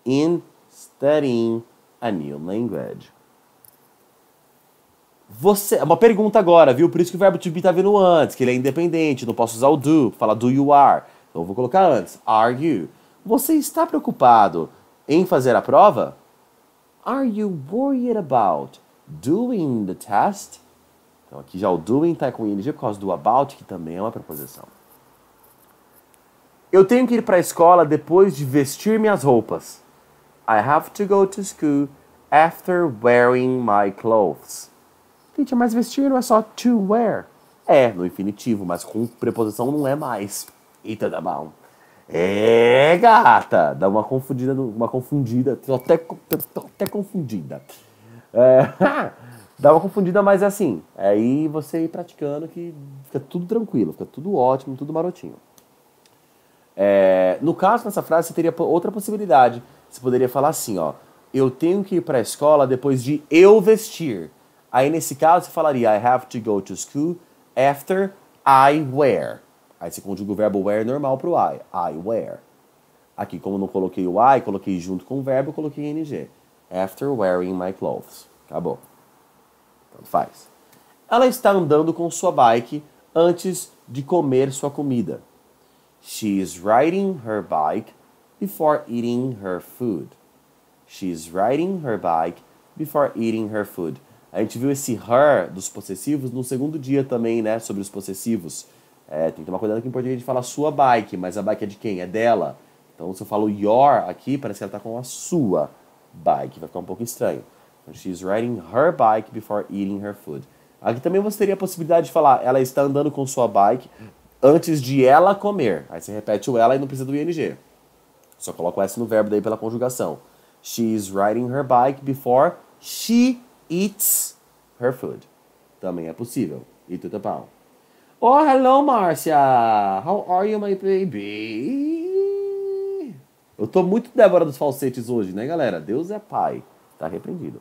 In studying a new language. Você, é uma pergunta agora, viu? Por isso que o verbo to be tá vindo antes, que ele é independente, não posso usar o do, falar do you are. Então eu vou colocar antes, are you. Você está preocupado em fazer a prova? Are you worried about doing the test? Então aqui já o doing está com ing por causa do about, que também é uma preposição. Eu tenho que ir para a escola depois de vestir minhas roupas. I have to go to school after wearing my clothes. Gente, é mas vestir não é só to wear. É, no infinitivo, mas com preposição não é mais. Eita, dá bom. É, gata! Dá uma confundida, uma confundida. Tô até, tô até confundida. É, dá uma confundida, mas é assim. É aí você ir praticando que fica tudo tranquilo, fica tudo ótimo, tudo marotinho. É, no caso, nessa frase, você teria outra possibilidade. Você poderia falar assim, ó. Eu tenho que ir para a escola depois de eu vestir. Aí, nesse caso, você falaria I have to go to school after I wear. Aí você conjuga o verbo wear normal para o I. I wear. Aqui, como não coloquei o I, coloquei junto com o verbo, coloquei ing. After wearing my clothes. Acabou. Tanto faz. Ela está andando com sua bike antes de comer sua comida. She is riding her bike before eating her food. She is riding her bike before eating her food. A gente viu esse her dos possessivos no segundo dia também, né? Sobre os possessivos. É, tem que tomar cuidado que em é português a gente fala sua bike, mas a bike é de quem? É dela. Então se eu falo your aqui, parece que ela está com a sua bike. Vai ficar um pouco estranho. Então, She's riding her bike before eating her food. Aqui também você teria a possibilidade de falar ela está andando com sua bike antes de ela comer. Aí você repete o ela e não precisa do ing. Só coloca o S no verbo daí pela conjugação. She is riding her bike before she eats her food. Também é possível. E tudo pau. Oh, hello, Márcia! How are you, my baby? Eu tô muito Débora dos falsetes hoje, né, galera? Deus é pai. Tá repreendido.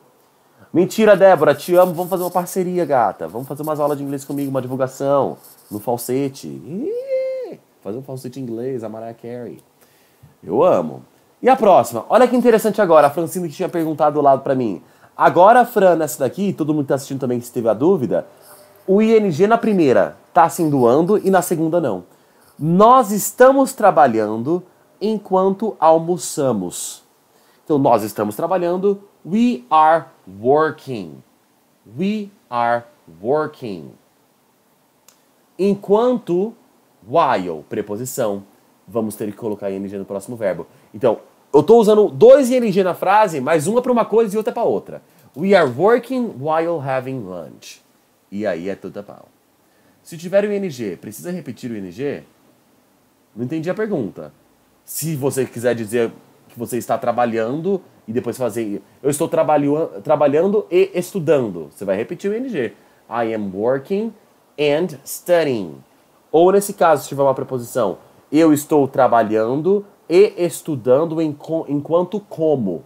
Mentira, Débora, te amo, vamos fazer uma parceria, gata. Vamos fazer umas aulas de inglês comigo, uma divulgação, no falsete. fazer um falsete em inglês, a Mariah Carey. Eu amo. E a próxima? Olha que interessante agora, a Francine que tinha perguntado do lado para mim. Agora, Fran, nessa daqui, todo mundo que tá assistindo também, se teve a dúvida, o ING na primeira tá se doando e na segunda não. Nós estamos trabalhando enquanto almoçamos. Então, nós estamos trabalhando We are working. We are working. Enquanto, while, preposição, vamos ter que colocar ing no próximo verbo. Então, eu estou usando dois ing na frase, mas uma para uma coisa e outra para outra. We are working while having lunch. E aí é tudo a pau. Se tiver o ing, precisa repetir o ing? Não entendi a pergunta. Se você quiser dizer que você está trabalhando e depois fazer. Eu estou trabalho, trabalhando e estudando. Você vai repetir o ing. I am working and studying. Ou nesse caso, se tiver uma preposição, eu estou trabalhando e estudando enquanto como.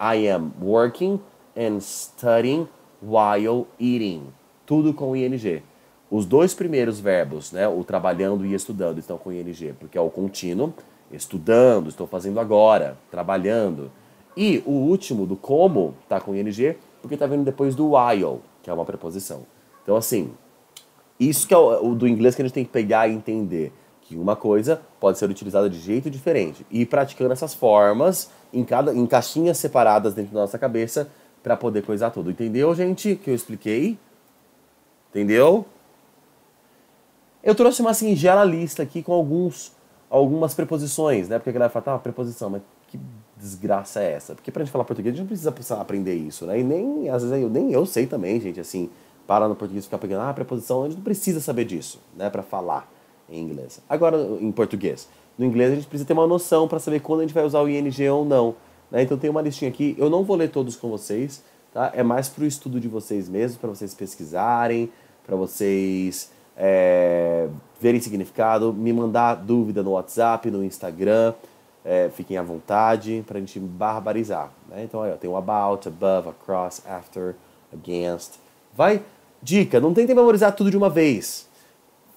I am working and studying while eating. Tudo com ing. Os dois primeiros verbos, né, o trabalhando e estudando, estão com ing, porque é o contínuo estudando, estou fazendo agora, trabalhando. E o último do como está com ing, porque está vindo depois do while, que é uma preposição. Então, assim, isso que é o, o do inglês que a gente tem que pegar e entender. Que uma coisa pode ser utilizada de jeito diferente. E ir praticando essas formas em, cada, em caixinhas separadas dentro da nossa cabeça para poder coisar tudo. Entendeu, gente? Que eu expliquei? Entendeu? Eu trouxe uma singela lista aqui com alguns algumas preposições, né? Porque a galera fala, tá, preposição, mas que desgraça é essa? Porque pra gente falar português, a gente não precisa aprender isso, né? E nem, às vezes, eu, nem eu sei também, gente, assim, parar no português e ficar pegando, ah, preposição, a gente não precisa saber disso, né, pra falar em inglês. Agora, em português. No inglês, a gente precisa ter uma noção para saber quando a gente vai usar o ing ou não. Né? Então, tem uma listinha aqui, eu não vou ler todos com vocês, tá? É mais pro estudo de vocês mesmos, para vocês pesquisarem, para vocês é, verem significado, me mandar dúvida no WhatsApp, no Instagram, é, fiquem à vontade para a gente barbarizar. Né? Então, aí, ó, tem o about, above, across, after, against. Vai, dica, não tentem memorizar tudo de uma vez.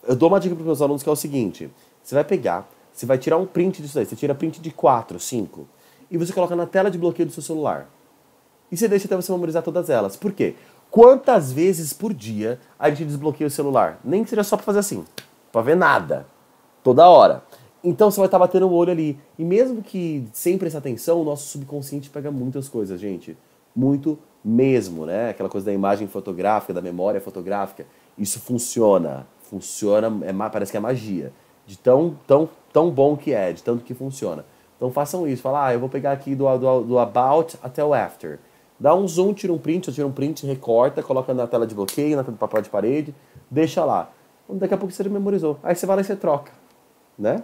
Eu dou uma dica para os meus alunos que é o seguinte: você vai pegar, você vai tirar um print disso aí, você tira print de 4, 5, e você coloca na tela de bloqueio do seu celular. E você deixa até você memorizar todas elas. Por quê? quantas vezes por dia a gente desbloqueia o celular? Nem que seja só para fazer assim, para ver nada, toda hora. Então você vai estar tá batendo o olho ali. E mesmo que sem prestar atenção, o nosso subconsciente pega muitas coisas, gente. Muito mesmo, né? Aquela coisa da imagem fotográfica, da memória fotográfica. Isso funciona. Funciona, é, parece que é magia. De tão, tão, tão bom que é, de tanto que funciona. Então façam isso. Fala, ah, eu vou pegar aqui do, do, do about até o after. Dá um zoom, tira um print, tira um print, recorta, coloca na tela de bloqueio, na tela do papel de parede, deixa lá. Daqui a pouco você memorizou. Aí você vai lá e você troca, né?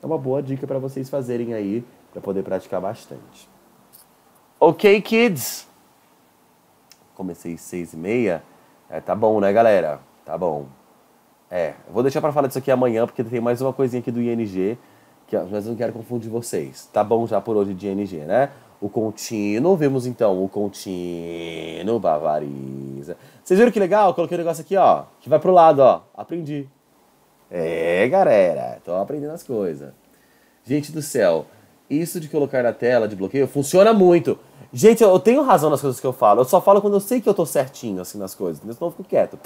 É uma boa dica para vocês fazerem aí, para poder praticar bastante. Ok, kids? Comecei às seis e meia. É, tá bom, né, galera? Tá bom. É, eu vou deixar para falar disso aqui amanhã, porque tem mais uma coisinha aqui do ING, que mas eu não quero confundir vocês. Tá bom já por hoje de ING, né? o contínuo. Vemos então o contínuo bavariza. Vocês viram que legal? coloquei um negócio aqui, ó, que vai pro lado, ó. Aprendi. É, galera, tô aprendendo as coisas. Gente do céu, isso de colocar na tela de bloqueio funciona muito. Gente, eu tenho razão nas coisas que eu falo. Eu só falo quando eu sei que eu tô certinho assim nas coisas, senão eu fico quieto.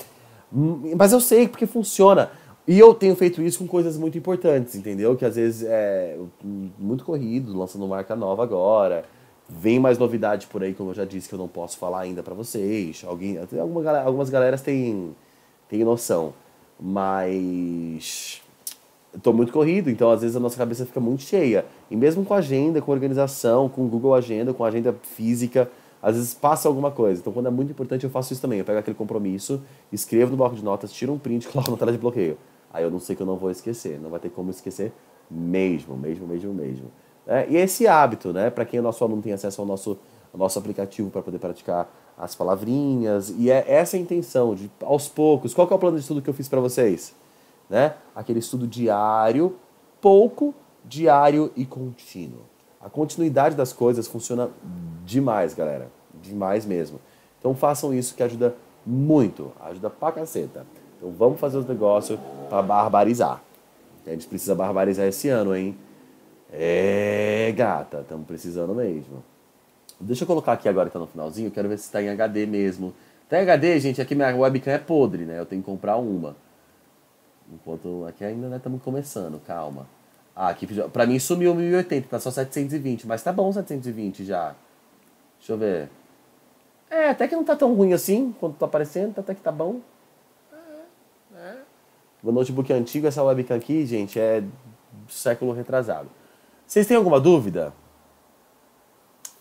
Hum, mas eu sei porque funciona. E eu tenho feito isso com coisas muito importantes, entendeu? Que às vezes é hum, muito corrido, lançando marca nova agora. Vem mais novidade por aí, como eu já disse, que eu não posso falar ainda para vocês. Alguém, alguma, algumas galeras têm, têm noção, mas estou muito corrido, então às vezes a nossa cabeça fica muito cheia. E mesmo com agenda, com organização, com Google Agenda, com agenda física, às vezes passa alguma coisa. Então quando é muito importante eu faço isso também. Eu pego aquele compromisso, escrevo no bloco de notas, tiro um print e coloco na tela de bloqueio. Aí eu não sei que eu não vou esquecer, não vai ter como esquecer mesmo, mesmo, mesmo, mesmo. É, e é esse hábito, né? Para quem é nosso aluno tem acesso ao nosso, ao nosso aplicativo para poder praticar as palavrinhas. E é essa a intenção, de aos poucos. Qual é o plano de estudo que eu fiz para vocês? Né? Aquele estudo diário, pouco, diário e contínuo. A continuidade das coisas funciona demais, galera. Demais mesmo. Então façam isso que ajuda muito. Ajuda pra caceta. Então vamos fazer os negócios para barbarizar. A gente precisa barbarizar esse ano, hein? É, gata, estamos precisando mesmo. Deixa eu colocar aqui agora que tá no finalzinho, quero ver se está em HD mesmo. Tá em HD, gente, aqui minha webcam é podre, né? Eu tenho que comprar uma. Enquanto aqui ainda né, estamos começando, calma. Ah, aqui pra mim sumiu 1080, tá só 720, mas tá bom 720 já. Deixa eu ver. É, até que não tá tão ruim assim, quanto tá aparecendo, até que tá bom. É, é. Meu notebook é antigo, essa webcam aqui, gente, é século retrasado. Vocês têm alguma dúvida?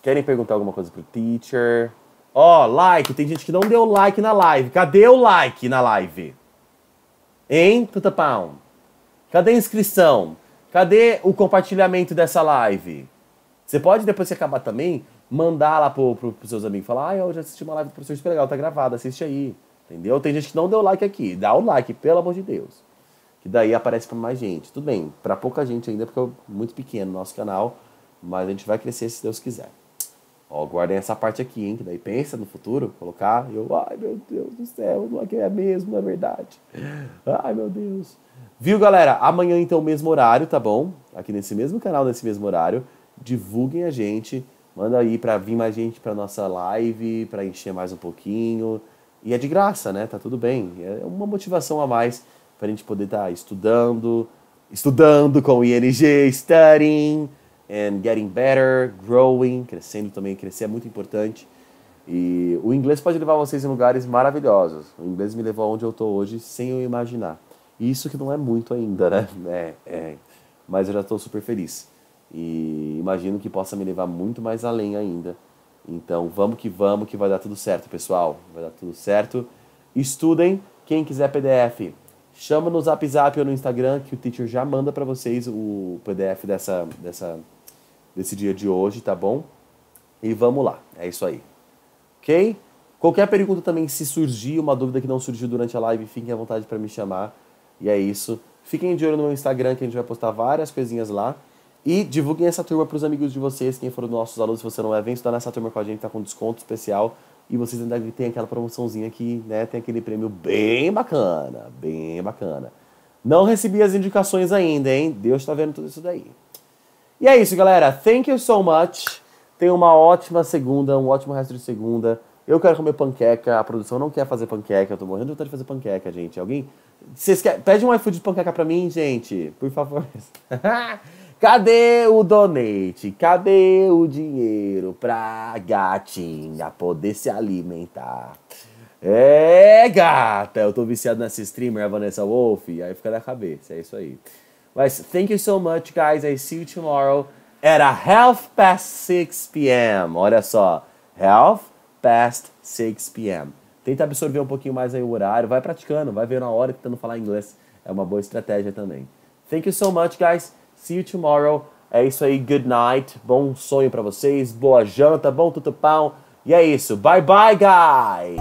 Querem perguntar alguma coisa pro teacher? Ó, oh, like. Tem gente que não deu like na live. Cadê o like na live? Hein, Tutapão? Cadê a inscrição? Cadê o compartilhamento dessa live? Você pode, depois que acabar também, mandar lá pro, pro, pros seus amigos. Falar, ah, eu já assisti uma live do professor super legal, tá gravada, assiste aí. Entendeu? Tem gente que não deu like aqui. Dá o like, pelo amor de Deus que daí aparece para mais gente. Tudo bem, para pouca gente ainda, porque é muito pequeno o nosso canal, mas a gente vai crescer se Deus quiser. Ó, guardem essa parte aqui, hein, que daí pensa no futuro, colocar, e eu, ai meu Deus do céu, não é, é mesmo, não é verdade. Ai meu Deus. Viu, galera? Amanhã, então, mesmo horário, tá bom? Aqui nesse mesmo canal, nesse mesmo horário. Divulguem a gente, manda aí para vir mais gente para nossa live, para encher mais um pouquinho. E é de graça, né? Tá tudo bem. É uma motivação a mais para a gente poder estar tá estudando, estudando com o ING, studying and getting better, growing, crescendo também, crescer é muito importante. E o inglês pode levar vocês em lugares maravilhosos. O inglês me levou aonde eu estou hoje sem eu imaginar. E isso que não é muito ainda, né? É, é. Mas eu já estou super feliz. E imagino que possa me levar muito mais além ainda. Então vamos que vamos, que vai dar tudo certo, pessoal. Vai dar tudo certo. Estudem. Quem quiser PDF, Chama no Zap Zap ou no Instagram que o teacher já manda para vocês o PDF dessa, dessa, desse dia de hoje, tá bom? E vamos lá, é isso aí. Ok? Qualquer pergunta também, se surgir uma dúvida que não surgiu durante a live, fiquem à vontade para me chamar. E é isso. Fiquem de olho no meu Instagram que a gente vai postar várias coisinhas lá. E divulguem essa turma para os amigos de vocês, quem for dos nossos alunos, se você não é, vem estudar nessa turma com a gente, tá com desconto especial. E vocês ainda têm aquela promoçãozinha que né, tem aquele prêmio bem bacana, bem bacana. Não recebi as indicações ainda, hein? Deus está vendo tudo isso daí. E é isso, galera. Thank you so much. Tenha uma ótima segunda, um ótimo resto de segunda. Eu quero comer panqueca, a produção não quer fazer panqueca, eu tô morrendo de vontade de fazer panqueca, gente. Alguém. Vocês querem. Pede um iFood de panqueca pra mim, gente. Por favor. Cadê o donate? Cadê o dinheiro pra gatinha poder se alimentar? É, gata! Eu tô viciado nessa streamer, a Vanessa Wolf, aí fica na cabeça, é isso aí. Mas thank you so much, guys. I see you tomorrow at a half past 6 p.m. Olha só, half past 6 p.m. Tenta absorver um pouquinho mais aí o horário, vai praticando, vai vendo a hora tá tentando falar inglês. É uma boa estratégia também. Thank you so much, guys. See you tomorrow. É isso aí, good night. Bom sonho para vocês, boa janta, bom tutupão. E é isso. Bye bye, guys.